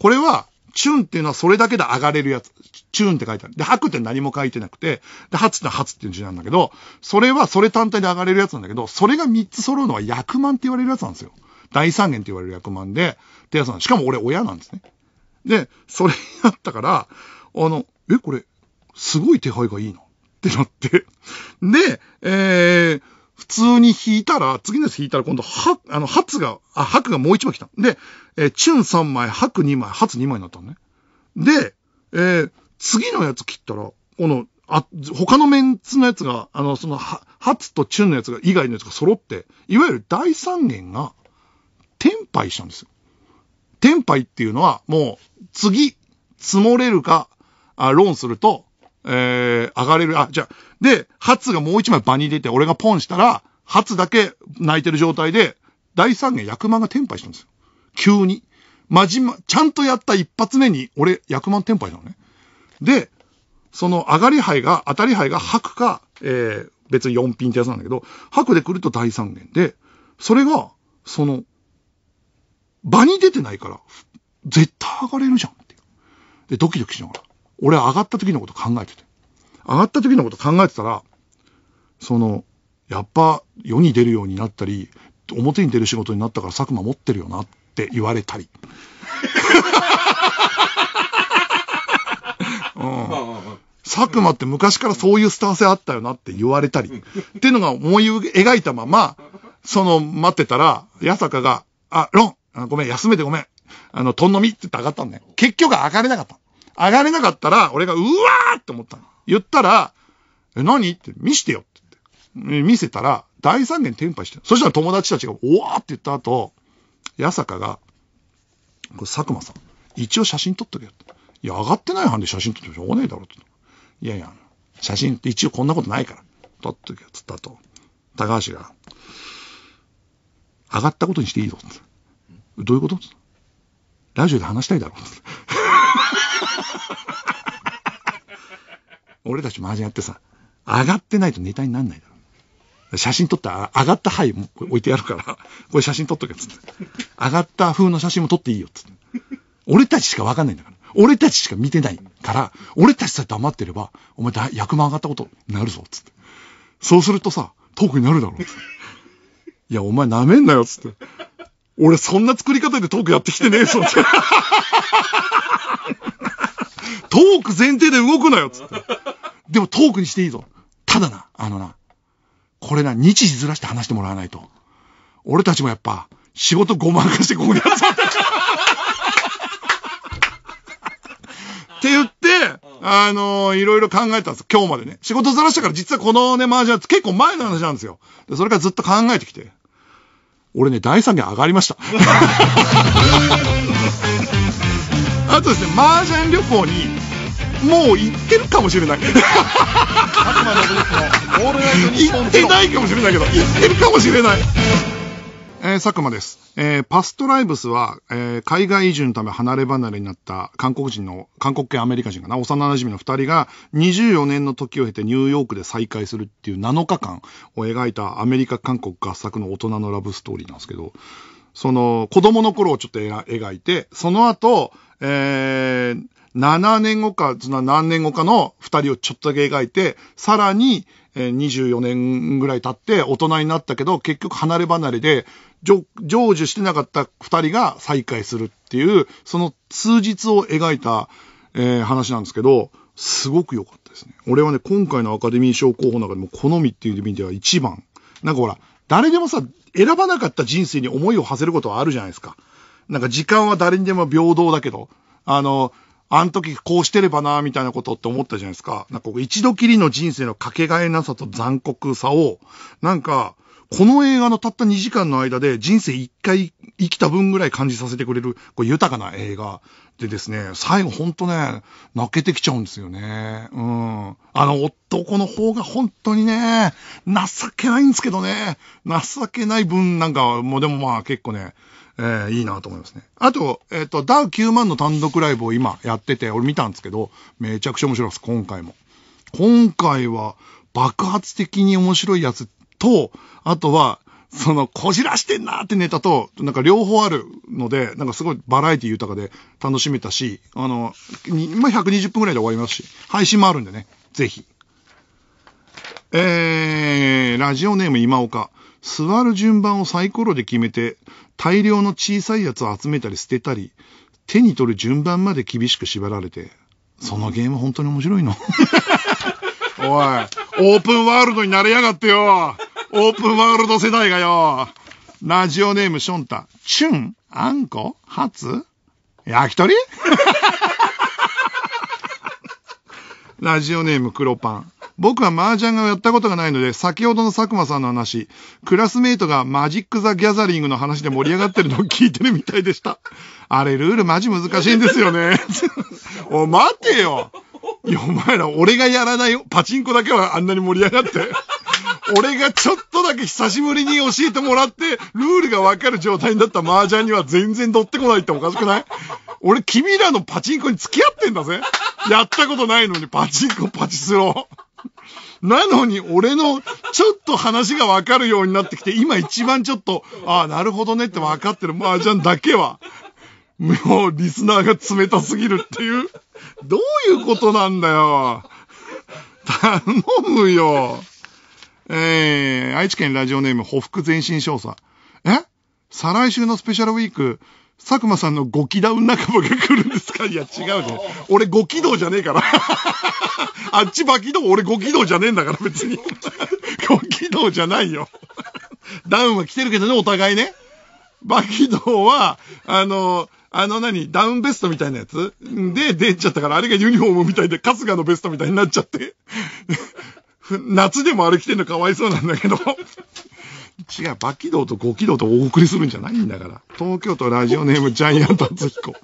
これは、チュンっていうのはそれだけで上がれるやつ。チュンって書いてある。で、白って何も書いてなくて、で、初って初っていう字なんだけど、それはそれ単体で上がれるやつなんだけど、それが3つ揃うのは役満って言われるやつなんですよ。大三元って言われる役満で、ってやつなんしかも俺親なんですね。で、それやったから、あの、え、これ、すごい手配がいいなってなってで、えー、普通に引いたら、次のやつ引いたら今度、は、あの、初が、あ、白がもう一枚来た。で、えー、チュン3枚、白ク2枚、初ツ2枚になったのね。で、えー、次のやつ切ったら、この、あ、他のメンツのやつが、あの、その、は、初とチュンのやつが、以外のやつが揃って、いわゆる第三元が、天敗したんですよ。天敗っていうのは、もう、次、積もれるか、あ論すると、えー、上がれる、あ、じゃで、ハツがもう一枚場に出て、俺がポンしたら、ハツだけ泣いてる状態で、第三弦役満が転廃したんですよ。急に。まじま、ちゃんとやった一発目に、俺、役満転廃したのね。で、その上がり牌が、当たり牌が白か、えー、別に4ピンってやつなんだけど、白で来ると第三弦で、それが、その、場に出てないから、絶対上がれるじゃんって。で、ドキドキしながら。俺上がった時のこと考えてて。上がった時のこと考えてたら、その、やっぱ世に出るようになったり、表に出る仕事になったから佐久間持ってるよなって言われたり。うん、佐久間って昔からそういうスター性あったよなって言われたり。っていうのが思い描いたまま、その、待ってたら、八坂が、あ、ロン、ごめん、休めてごめん。あの、とんのみって言って上がったんだよ。結局上がれなかった。上がれなかったら、俺がうわーって思ったの。言ったら、え、何って見してよって見せたら、大三元転廃してそしたら友達たちが、おわーって言った後、八坂が、これ佐久間さん、一応写真撮っとけよいや、上がってない班で写真撮ってもしょうがねえだろって。いやいや、写真って一応こんなことないから、撮っとけよ言った後、高橋が、上がったことにしていいぞって。どういうことラジオで話したいだろう。俺たちマージャンやってさ、上がってないとネタになんないだろ。写真撮った、上がった灰も置いてやるから、これ写真撮っとけっつって。上がった風の写真も撮っていいよっつって。俺たちしかわかんないんだから。俺たちしか見てないから、俺たちさえ黙ってれば、お前だ、役満上がったことになるぞっつって。そうするとさ、トークになるだろうつって。いや、お前舐めんなよっつって。俺そんな作り方でトークやってきてねえぞって。トーク前提で動くなよつって。でもトークにしていいぞ。ただな、あのな、これな、日時ずらして話してもらわないと。俺たちもやっぱ、仕事ごまかしてここに集まった。って言って、あのー、いろいろ考えたんです。今日までね。仕事ずらしたから実はこのね、マージャン結構前の話なんですよ。で、それからずっと考えてきて。俺ね、第3弦上がりました。あとですね、麻雀旅行に、もう行ってるかもしれない。行ってないかもしれないけど、行ってるかもしれない。えー、佐久間です。えー、パストライブスは、えー、海外移住のため離れ離れになった韓国人の、韓国系アメリカ人かな、幼馴染の二人が24年の時を経てニューヨークで再会するっていう7日間を描いたアメリカ韓国合作の大人のラブストーリーなんですけど、その子供の頃をちょっと描いて、その後、えー、7年後か、何年後かの2人をちょっとだけ描いて、さらに、24年ぐらい経って大人になったけど、結局離れ離れで、成就してなかった二人が再会するっていう、その数日を描いた、えー、話なんですけど、すごく良かったですね。俺はね、今回のアカデミー賞候補の中でも好みっていう意味では一番。なんかほら、誰でもさ、選ばなかった人生に思いを馳せることはあるじゃないですか。なんか時間は誰にでも平等だけど、あの、あの時こうしてればな、みたいなことって思ったじゃないですか。なんか一度きりの人生のかけがえなさと残酷さを、なんか、この映画のたった2時間の間で人生1回生きた分ぐらい感じさせてくれる、こう豊かな映画でですね、最後ほんとね、泣けてきちゃうんですよね。うん。あの男の方が本当にね、情けないんですけどね、情けない分なんか、もうでもまあ結構ね、えー、いいなと思いますね。あと、えっ、ー、と、ダウ9万の単独ライブを今やってて、俺見たんですけど、めちゃくちゃ面白いです、今回も。今回は、爆発的に面白いやつと、あとは、その、こじらしてんなってネタと、なんか両方あるので、なんかすごいバラエティ豊かで楽しめたし、あの、今120分くらいで終わりますし、配信もあるんでね、ぜひ。えー、ラジオネーム今岡。座る順番をサイコロで決めて、大量の小さいやつを集めたり捨てたり、手に取る順番まで厳しく縛られて、そのゲーム本当に面白いの おい、オープンワールドになれやがってよオープンワールド世代がよ。ラジオネーム、ションタ。チュン、あんこ、ハツ、焼き鳥 ラジオネーム、黒パン。僕は麻雀をやったことがないので、先ほどの佐久間さんの話、クラスメイトがマジック・ザ・ギャザリングの話で盛り上がってるのを聞いてるみたいでした。あれ、ルールマジ難しいんですよね。お、待てよ。お前ら、俺がやらないパチンコだけはあんなに盛り上がって。俺がちょっとだけ久しぶりに教えてもらって、ルールがわかる状態になった麻雀には全然乗ってこないっておかしくない俺、君らのパチンコに付き合ってんだぜ。やったことないのにパチンコ、パチスロ。なのに、俺のちょっと話がわかるようになってきて、今一番ちょっと、ああ、なるほどねって分かってる麻雀だけは、もうリスナーが冷たすぎるっていう、どういうことなんだよ。頼むよ。えー、愛知県ラジオネーム、ほふく前進少佐。え再来週のスペシャルウィーク、佐久間さんのご気ダウン仲間が来るんですかいや、違うね。俺、ご軌道じゃねえから。あっちバキ道、俺ご軌道じゃねえんだから、別に。ご軌道じゃないよ。ダウンは来てるけどね、お互いね。バキ道は、あの、あの何、ダウンベストみたいなやつで出ちゃったから、あれがユニフォームみたいで、春日のベストみたいになっちゃって。夏でも歩きてんのかわいそうなんだけど。違う、バキドウとゴキドウとお送りするんじゃないんだから。東京都ラジオネームジャイアント厚彦。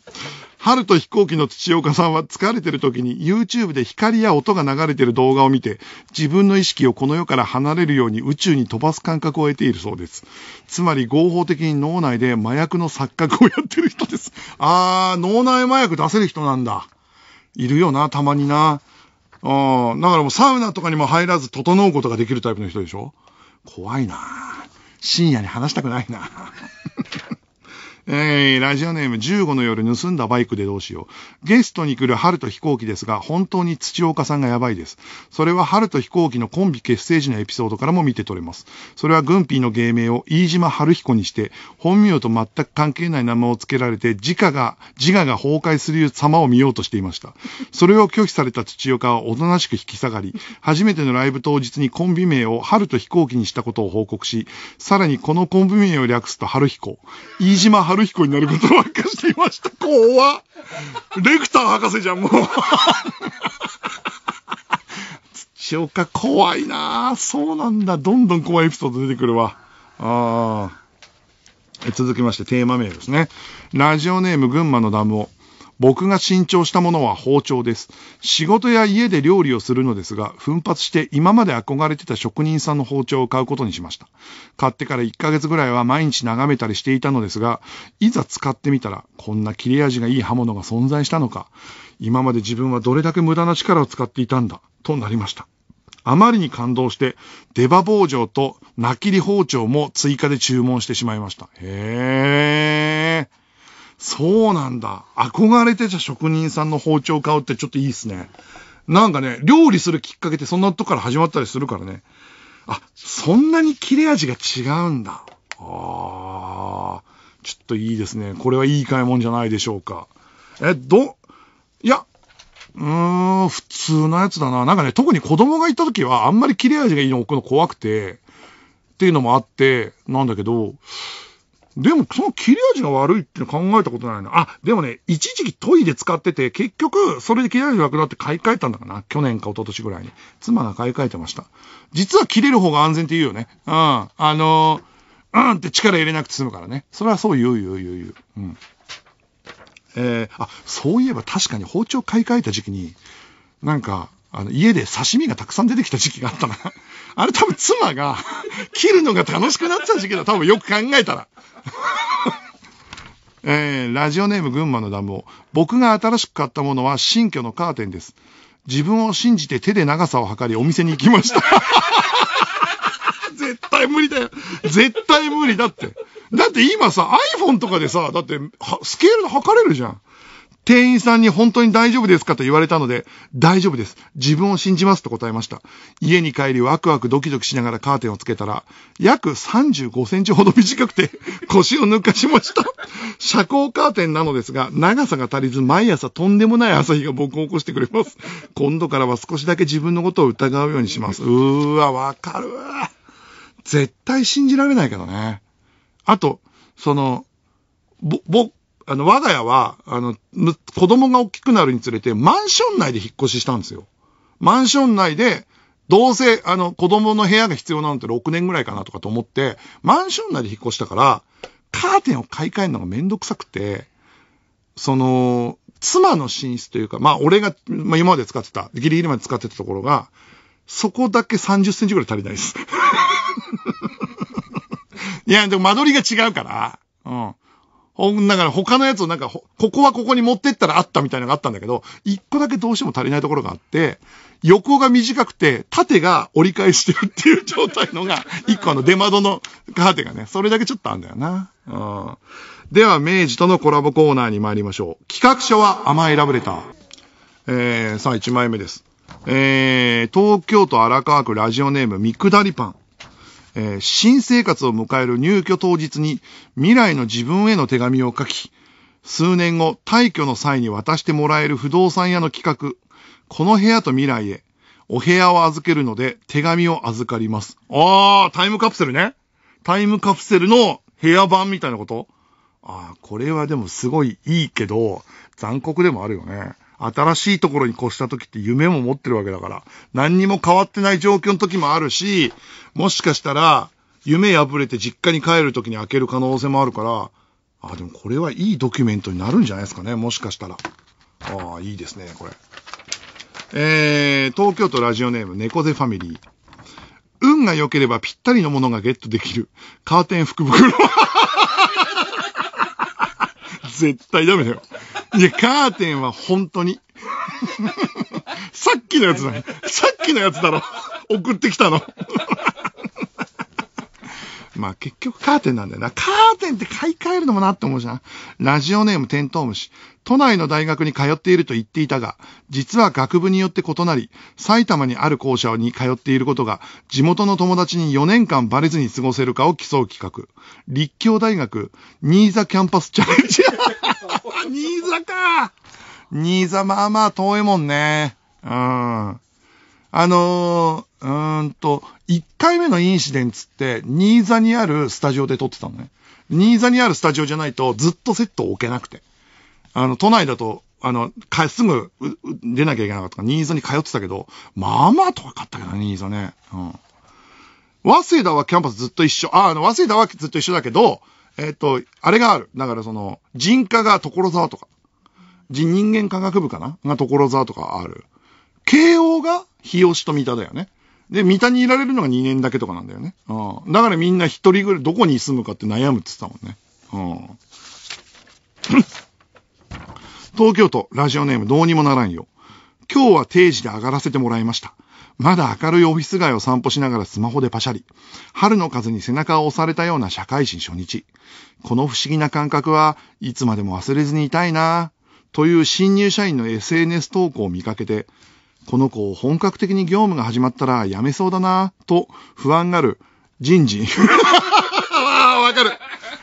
春と飛行機の土岡さんは疲れてる時に YouTube で光や音が流れてる動画を見て自分の意識をこの世から離れるように宇宙に飛ばす感覚を得ているそうです。つまり合法的に脳内で麻薬の錯覚をやってる人です。あー、脳内麻薬出せる人なんだ。いるよな、たまにな。ああ、だからもうサウナとかにも入らず、整うことができるタイプの人でしょ怖いな深夜に話したくないなえー、ラジオネーム15の夜盗んだバイクでどうしよう。ゲストに来る春と飛行機ですが、本当に土岡さんがやばいです。それは春と飛行機のコンビ結成時のエピソードからも見て取れます。それは軍ピーの芸名を飯島春彦にして、本名と全く関係ない名前を付けられて、自我が、自我が崩壊する様を見ようとしていました。それを拒否された土岡はおとなしく引き下がり、初めてのライブ当日にコンビ名を春と飛行機にしたことを報告し、さらにこのコンビ名を略すと春彦、飯島春春彦になることばっかしていました。怖レクター博士じゃん、もう。土岡怖いなそうなんだ。どんどん怖いエピソード出てくるわ。ああ。続きましてテーマ名ですね。ラジオネーム群馬のダムを。僕が新調したものは包丁です。仕事や家で料理をするのですが、奮発して今まで憧れてた職人さんの包丁を買うことにしました。買ってから1ヶ月ぐらいは毎日眺めたりしていたのですが、いざ使ってみたら、こんな切れ味がいい刃物が存在したのか、今まで自分はどれだけ無駄な力を使っていたんだ、となりました。あまりに感動して、出刃包丁と泣きり包丁も追加で注文してしまいました。へー。そうなんだ。憧れてた職人さんの包丁買うってちょっといいっすね。なんかね、料理するきっかけってそんなとこから始まったりするからね。あ、そんなに切れ味が違うんだ。ああ、ちょっといいですね。これはいい買い物じゃないでしょうか。え、ど、いや、うーん、普通のやつだな。なんかね、特に子供がいた時はあんまり切れ味がいいの置くの怖くて、っていうのもあって、なんだけど、でも、その切れ味が悪いって考えたことないな。あ、でもね、一時期トイレ使ってて、結局、それで切れ味が悪くなって買い替えたんだかな。去年か一昨年ぐらいに。妻が買い替えてました。実は切れる方が安全って言うよね。うん。あのー、うんって力入れなくて済むからね。それはそう言う言う言う言う。うん。えー、あ、そういえば確かに包丁買い替えた時期に、なんか、あの、家で刺身がたくさん出てきた時期があったな。あれ多分妻が 切るのが楽しくなってた時期だ。多分よく考えたら。えー、ラジオネーム群馬のダムを。僕が新しく買ったものは新居のカーテンです。自分を信じて手で長さを測りお店に行きました。絶対無理だよ。絶対無理だって。だって今さ、iPhone とかでさ、だって、スケールで測れるじゃん。店員さんに本当に大丈夫ですかと言われたので、大丈夫です。自分を信じますと答えました。家に帰りワクワクドキドキしながらカーテンをつけたら、約35センチほど短くて腰を抜かしました。遮光カーテンなのですが、長さが足りず毎朝とんでもない朝日が僕を起こしてくれます。今度からは少しだけ自分のことを疑うようにします。うーわ、わかるわ。絶対信じられないけどね。あと、その、ぼ、ぼ、あの、我が家は、あの、子供が大きくなるにつれて、マンション内で引っ越ししたんですよ。マンション内で、どうせ、あの、子供の部屋が必要なのって6年ぐらいかなとかと思って、マンション内で引っ越したから、カーテンを買い替えるのがめんどくさくて、その、妻の寝室というか、まあ、俺が、まあ、今まで使ってた、ギリギリまで使ってたところが、そこだけ30センチぐらい足りないです。いや、でも間取りが違うから、うん。だから他のやつをなんか、ここはここに持ってったらあったみたいなのがあったんだけど、一個だけどうしても足りないところがあって、横が短くて、縦が折り返してるっていう状態のが、一個あの出窓のカーテンがね、それだけちょっとあんだよな。うん。では、明治とのコラボコーナーに参りましょう。企画書は甘いラブレター。えー、さあ、一枚目です。えー、東京都荒川区ラジオネーム、三下りパン。えー、新生活を迎える入居当日に未来の自分への手紙を書き、数年後退去の際に渡してもらえる不動産屋の企画、この部屋と未来へ、お部屋を預けるので手紙を預かります。ああ、タイムカプセルね。タイムカプセルの部屋版みたいなことああ、これはでもすごいいいけど、残酷でもあるよね。新しいところに越した時って夢も持ってるわけだから、何にも変わってない状況の時もあるし、もしかしたら、夢破れて実家に帰る時に開ける可能性もあるから、あ、でもこれはいいドキュメントになるんじゃないですかね、もしかしたら。ああ、いいですね、これ。えー、東京都ラジオネーム、猫背ファミリー。運が良ければぴったりのものがゲットできる。カーテン福袋。絶対ダメだよ。いや、カーテンは本当に。さっきのやつださっきのやつだろ。送ってきたの。まあ結局カーテンなんだよな。カーテンって買い替えるのもなって思うじゃん。ラジオネームテントウムシ。都内の大学に通っていると言っていたが、実は学部によって異なり、埼玉にある校舎に通っていることが、地元の友達に4年間バレずに過ごせるかを競う企画。立教大学、新座キャンパスチャレンジ。新座か新座まあまあ遠いもんね。うん。あのー、うーんと、1回目のインシデンツって、新座にあるスタジオで撮ってたのね。新座にあるスタジオじゃないと、ずっとセットを置けなくて。あの、都内だと、あの、か、すぐ、出なきゃいけなかったから、新座に通ってたけど、まあまあ遠かったけど、新座ね。うん。早稲田はキャンパスずっと一緒。あ、あの、早稲田はずっと一緒だけど、えっ、ー、と、あれがある。だからその、人科が所沢とか、人人間科学部かなが所沢とかある。慶応が日吉と三田だよね。で、三田にいられるのが2年だけとかなんだよね。うん。だからみんな一人ぐらい、どこに住むかって悩むって言ってたもんね。うん。東京都、ラジオネームどうにもならんよ。今日は定時で上がらせてもらいました。まだ明るいオフィス街を散歩しながらスマホでパシャリ。春の風に背中を押されたような社会人初日。この不思議な感覚はいつまでも忘れずにいたいなという新入社員の SNS 投稿を見かけて、この子を本格的に業務が始まったら辞めそうだなと不安がる人事。わかる。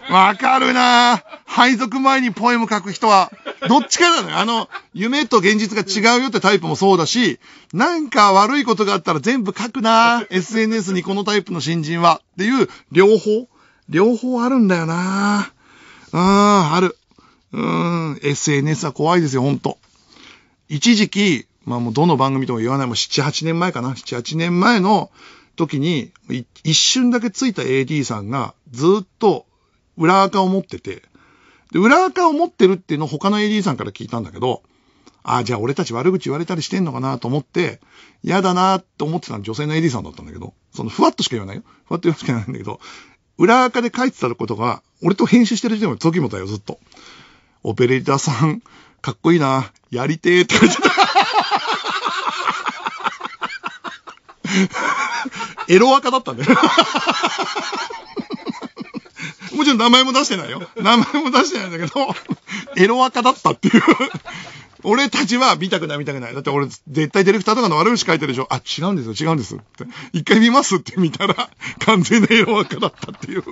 わかるな配属前にポエム書く人は、どっちかなのよ。あの、夢と現実が違うよってタイプもそうだし、なんか悪いことがあったら全部書くな SNS にこのタイプの新人は。っていう、両方両方あるんだよなうん、ある。うん、SNS は怖いですよ、ほんと。一時期、まあもうどの番組とも言わない、もう7、8年前かな。7、8年前の時に、一瞬だけついた AD さんがずっと裏垢を持ってて、で、裏垢を持ってるっていうのを他の AD さんから聞いたんだけど、ああ、じゃあ俺たち悪口言われたりしてんのかなと思って、嫌だなと思ってたの女性の AD さんだったんだけど、そのふわっとしか言わないよ。ふわっと言わしか言わないんだけど、裏垢で書いてたことが、俺と編集してる時点も時もだよ、ずっと。オペレーターさん、かっこいいな、やりてえって書いてた。エロアカだったんだよ。もちろん名前も出してないよ。名前も出してないんだけど、エロアカだったっていう。俺たちは見たくない見たくない。だって俺絶対ディレクターとかの悪口書いてるでしょ。あ、違うんですよ、違うんですって。一回見ますって見たら、完全なエロアだったっていう。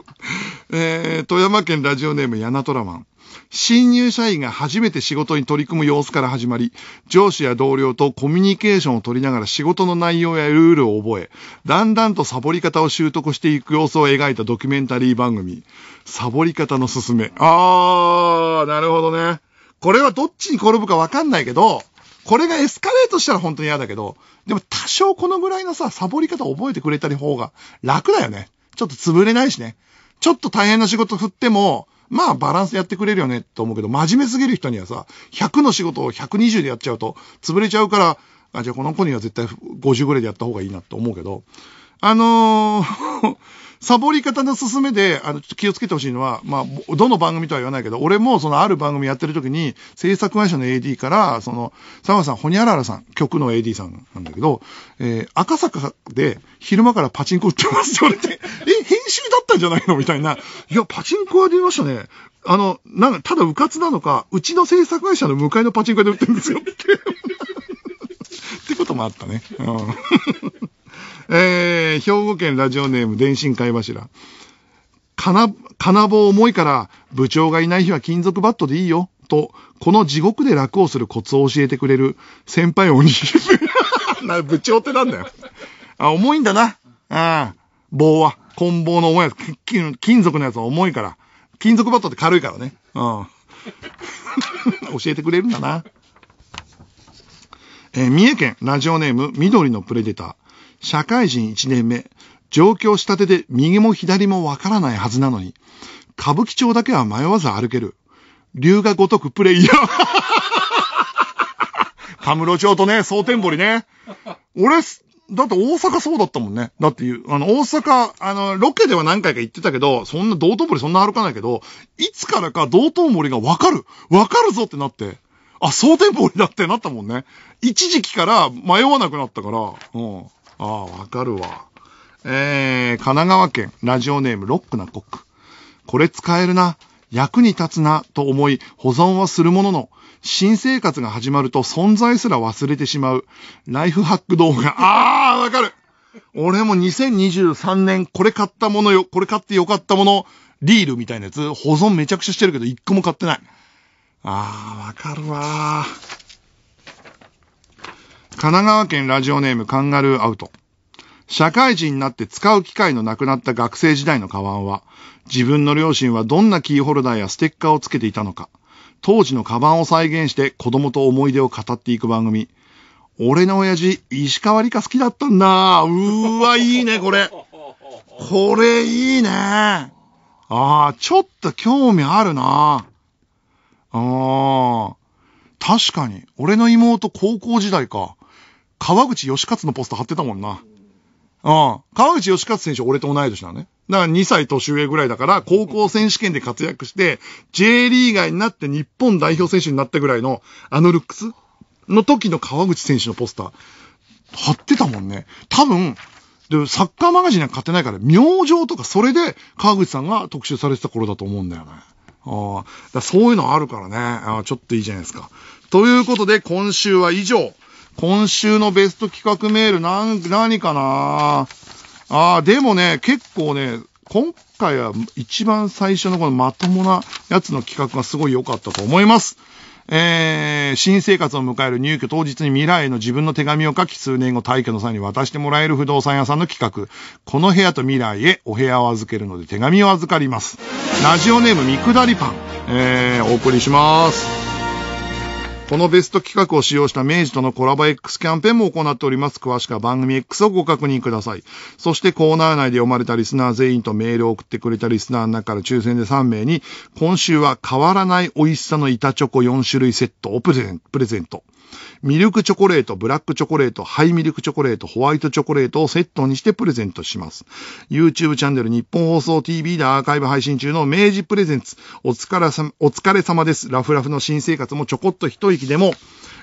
えー、富山県ラジオネームヤナトラマン。新入社員が初めて仕事に取り組む様子から始まり、上司や同僚とコミュニケーションを取りながら仕事の内容やルールを覚え、だんだんとサボり方を習得していく様子を描いたドキュメンタリー番組。サボり方のすすめ。あー、なるほどね。これはどっちに転ぶかわかんないけど、これがエスカレートしたら本当に嫌だけど、でも多少このぐらいのさ、サボり方覚えてくれたり方が楽だよね。ちょっと潰れないしね。ちょっと大変な仕事振っても、まあバランスやってくれるよねと思うけど、真面目すぎる人にはさ、100の仕事を120でやっちゃうと潰れちゃうから、あじゃあこの子には絶対50ぐらいでやった方がいいなと思うけど、あのーサボり方の勧めで、あの、ちょっと気をつけてほしいのは、まあ、どの番組とは言わないけど、俺もそのある番組やってる時に、制作会社の AD から、その、沢川さん、ホニャララさん、曲の AD さんなんだけど、えー、赤坂で昼間からパチンコ売ってますって言われて、え、編集だったんじゃないのみたいな。いや、パチンコは出ましたね。あの、なんか、ただうかつなのか、うちの制作会社の向かいのパチンコ屋で売ってるんですよって。ってこともあったね。うんえー、兵庫県ラジオネーム、電信会柱。金、金棒重いから、部長がいない日は金属バットでいいよ、と、この地獄で楽をするコツを教えてくれる先輩鬼。な、部長ってなんだよ。あ、重いんだな。ああ、棒は。棍棒の重いやつ、金、金属のやつは重いから。金属バットって軽いからね。うん。教えてくれるんだな。えー、三重県、ラジオネーム、緑のプレデター。社会人1年目、上京したてで右も左もわからないはずなのに、歌舞伎町だけは迷わず歩ける。龍が如くプレイヤー。カムロ町とね、蒼天堀ね。俺、だって大阪そうだったもんね。だっていう、あの、大阪、あの、ロケでは何回か行ってたけど、そんな道頓堀そんな歩かないけど、いつからか道頓堀がわかるわかるぞってなって、あ、蒼天堀だってなったもんね。一時期から迷わなくなったから、うん。ああ、わかるわ。えー、神奈川県、ラジオネーム、ロックなコック。これ使えるな、役に立つな、と思い、保存はするものの、新生活が始まると存在すら忘れてしまう、ライフハック動画。ああ、わかる俺も2023年、これ買ったものよ、これ買ってよかったもの、リールみたいなやつ、保存めちゃくちゃしてるけど、一個も買ってない。ああ、わかるわー。神奈川県ラジオネームカンガルーアウト。社会人になって使う機会のなくなった学生時代のカバンは、自分の両親はどんなキーホルダーやステッカーをつけていたのか、当時のカバンを再現して子供と思い出を語っていく番組。俺の親父、石川理香好きだったんだ。うーわ、いいね、これ。これいいね。ああ、ちょっと興味あるな。ああ、確かに。俺の妹高校時代か。川口義勝のポスト貼ってたもんな。うん。川口義勝選手、俺と同い年だね。だから2歳年上ぐらいだから、高校選手権で活躍して、J リーガーになって日本代表選手になったぐらいの、あのルックスの時の川口選手のポスター、貼ってたもんね。多分、で、サッカーマガジンは買ってないから、明星とかそれで川口さんが特集されてた頃だと思うんだよね。ああ、そういうのあるからねあ。ちょっといいじゃないですか。ということで、今週は以上。今週のベスト企画メール、なん、何かなああ、でもね、結構ね、今回は一番最初のこのまともなやつの企画がすごい良かったと思います。えー、新生活を迎える入居当日に未来への自分の手紙を書き、数年後退去の際に渡してもらえる不動産屋さんの企画。この部屋と未来へお部屋を預けるので手紙を預かります。ラジオネーム、みくだりパン。えー、お送りします。このベスト企画を使用した明治とのコラボ X キャンペーンも行っております。詳しくは番組 X をご確認ください。そしてコーナー内で読まれたリスナー全員とメールを送ってくれたリスナーの中から抽選で3名に、今週は変わらない美味しさの板チョコ4種類セットをプレゼント。ミルクチョコレート、ブラックチョコレート、ハイミルクチョコレート、ホワイトチョコレートをセットにしてプレゼントします。YouTube チャンネル日本放送 TV でアーカイブ配信中の明治プレゼンツ、お疲れ様です。ラフラフの新生活もちょこっと一息でも、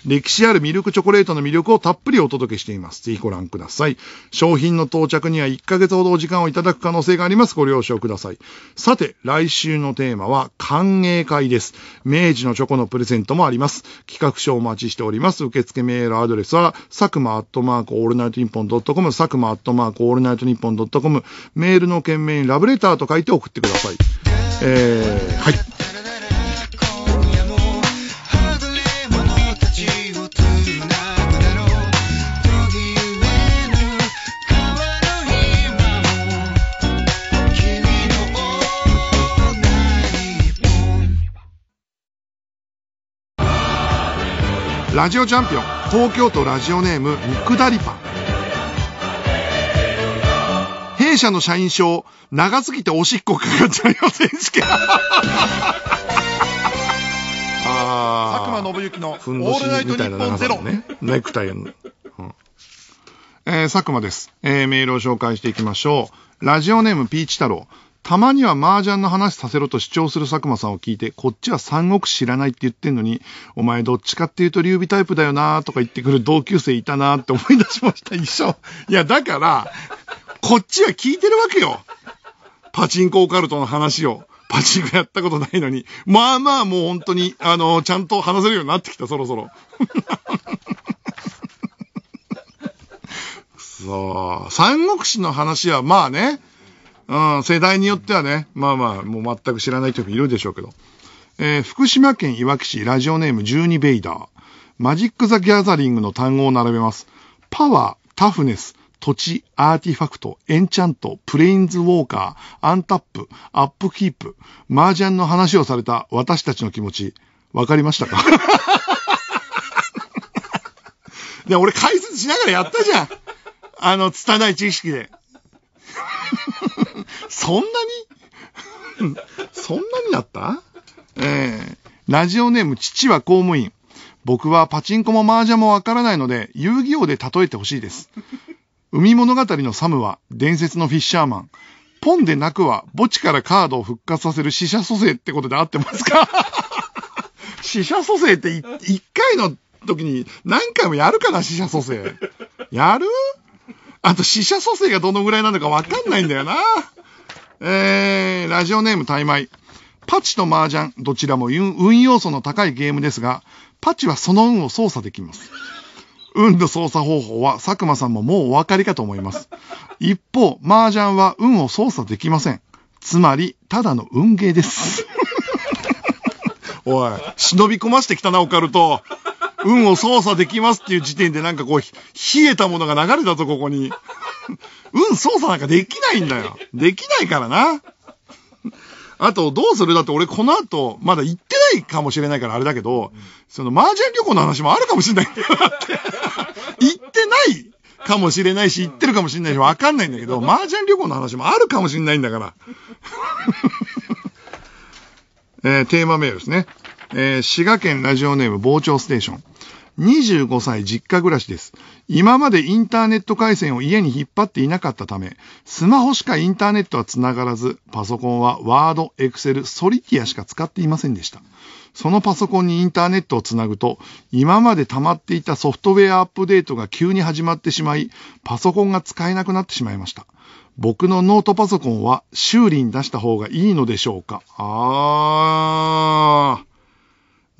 歴史あるミルクチョコレートの魅力をたっぷりお届けしています。ぜひご覧ください。商品の到着には1ヶ月ほどお時間をいただく可能性があります。ご了承ください。さて、来週のテーマは歓迎会です。明治のチョコのプレゼントもあります。企画書をお待ちしております。受付メールアドレスは、佐久間アットマークオールナイトニッポンドットコム、佐久間アットマークオールナイトニッポンドットコム、メールの件名にラブレターと書いて送ってください。えー、はい。ラジオチャンピオン東京都ラジオネーム肉だりパン弊社の社員証長すぎておしっこかかっちゃうよ選手権 佐久間信之の「オールナイトニッポンゼロ、ね、ネクタイの、うんえー、佐久間です、えー、メールを紹介していきましょうラジオネームピーチ太郎たまには麻雀の話させろと主張する佐久間さんを聞いて、こっちは三国知らないって言ってんのに、お前どっちかっていうと劉備タイプだよなとか言ってくる同級生いたなって思い出しました、一緒。いや、だから、こっちは聞いてるわけよ。パチンコオカルトの話を。パチンコやったことないのに。まあまあもう本当に、あの、ちゃんと話せるようになってきた、そろそろ。そ う。三国志の話はまあね、ん、世代によってはね、まあまあ、もう全く知らない人もいるでしょうけど。えー、福島県いわき市、ラジオネーム12ベイダー。マジック・ザ・ギャザリングの単語を並べます。パワー、タフネス、土地、アーティファクト、エンチャント、プレインズ・ウォーカー、アンタップ、アップキープ、麻雀の話をされた私たちの気持ち、わかりましたか で、俺解説しながらやったじゃん。あの、拙い知識で。そんなにそんなになったええー、ラジオネーム父は公務員。僕はパチンコも麻雀もわからないので、遊戯王で例えてほしいです。海物語のサムは伝説のフィッシャーマン。ポンで泣くは墓地からカードを復活させる死者蘇生ってことで合ってますか死者蘇生って一回の時に何回もやるかな死者蘇生。やるあと死者蘇生がどのぐらいなのかわかんないんだよな。えー、ラジオネームタイマイ。パチと麻雀、どちらも運要素の高いゲームですが、パチはその運を操作できます。運の操作方法は佐久間さんももうお分かりかと思います。一方、麻雀は運を操作できません。つまり、ただの運ゲーです。おい、忍び込ましてきたな、オカルト。運を操作できますっていう時点でなんかこう、冷えたものが流れたとここに。運 操作なんかできないんだよ。できないからな。あと、どうするだって俺この後、まだ行ってないかもしれないからあれだけど、うん、その、麻雀旅行の話もあるかもしれない行ってないかもしれないし、行ってるかもしれないし、わかんないんだけど、麻雀旅行の話もあるかもしれないんだから。えー、テーマメールですね。えー、滋賀県ラジオネーム傍聴ステーション。25歳実家暮らしです。今までインターネット回線を家に引っ張っていなかったため、スマホしかインターネットは繋がらず、パソコンはワード、エクセル、ソリティアしか使っていませんでした。そのパソコンにインターネットを繋ぐと、今まで溜まっていたソフトウェアアップデートが急に始まってしまい、パソコンが使えなくなってしまいました。僕のノートパソコンは修理に出した方がいいのでしょうかあー。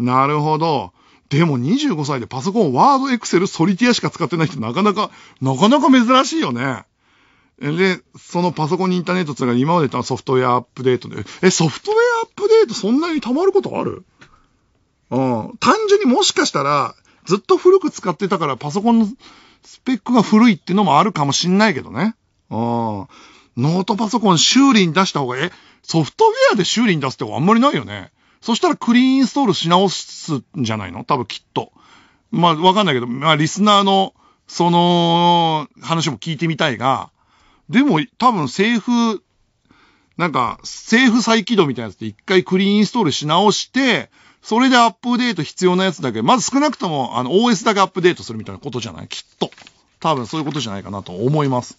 なるほど。でも25歳でパソコン、ワード、エクセル、ソリティアしか使ってない人なかなか、なかなか珍しいよね。で、そのパソコンにインターネットつながり、今までとたソフトウェアアップデートで、え、ソフトウェアアップデートそんなに溜まることあるうん。単純にもしかしたら、ずっと古く使ってたからパソコンのスペックが古いっていうのもあるかもしんないけどね。うん。ノートパソコン修理に出した方が、え、ソフトウェアで修理に出すってあんまりないよね。そしたらクリーンインストールし直すんじゃないの多分きっと。まあ、わかんないけど、まあ、リスナーの、その、話も聞いてみたいが、でも、多分セーフ、なんか、セーフ再起動みたいなやつで一回クリーンインストールし直して、それでアップデート必要なやつだけ、まず少なくとも、あの、OS だけアップデートするみたいなことじゃないきっと。多分そういうことじゃないかなと思います。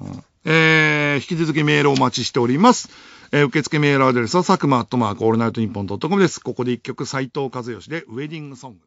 うん、えー、引き続きメールお待ちしております。えー、受付メールアドレスは、サクマアットマークオールナイトニッポントコムです。ここで一曲、斉藤和義で、ウェディングソング。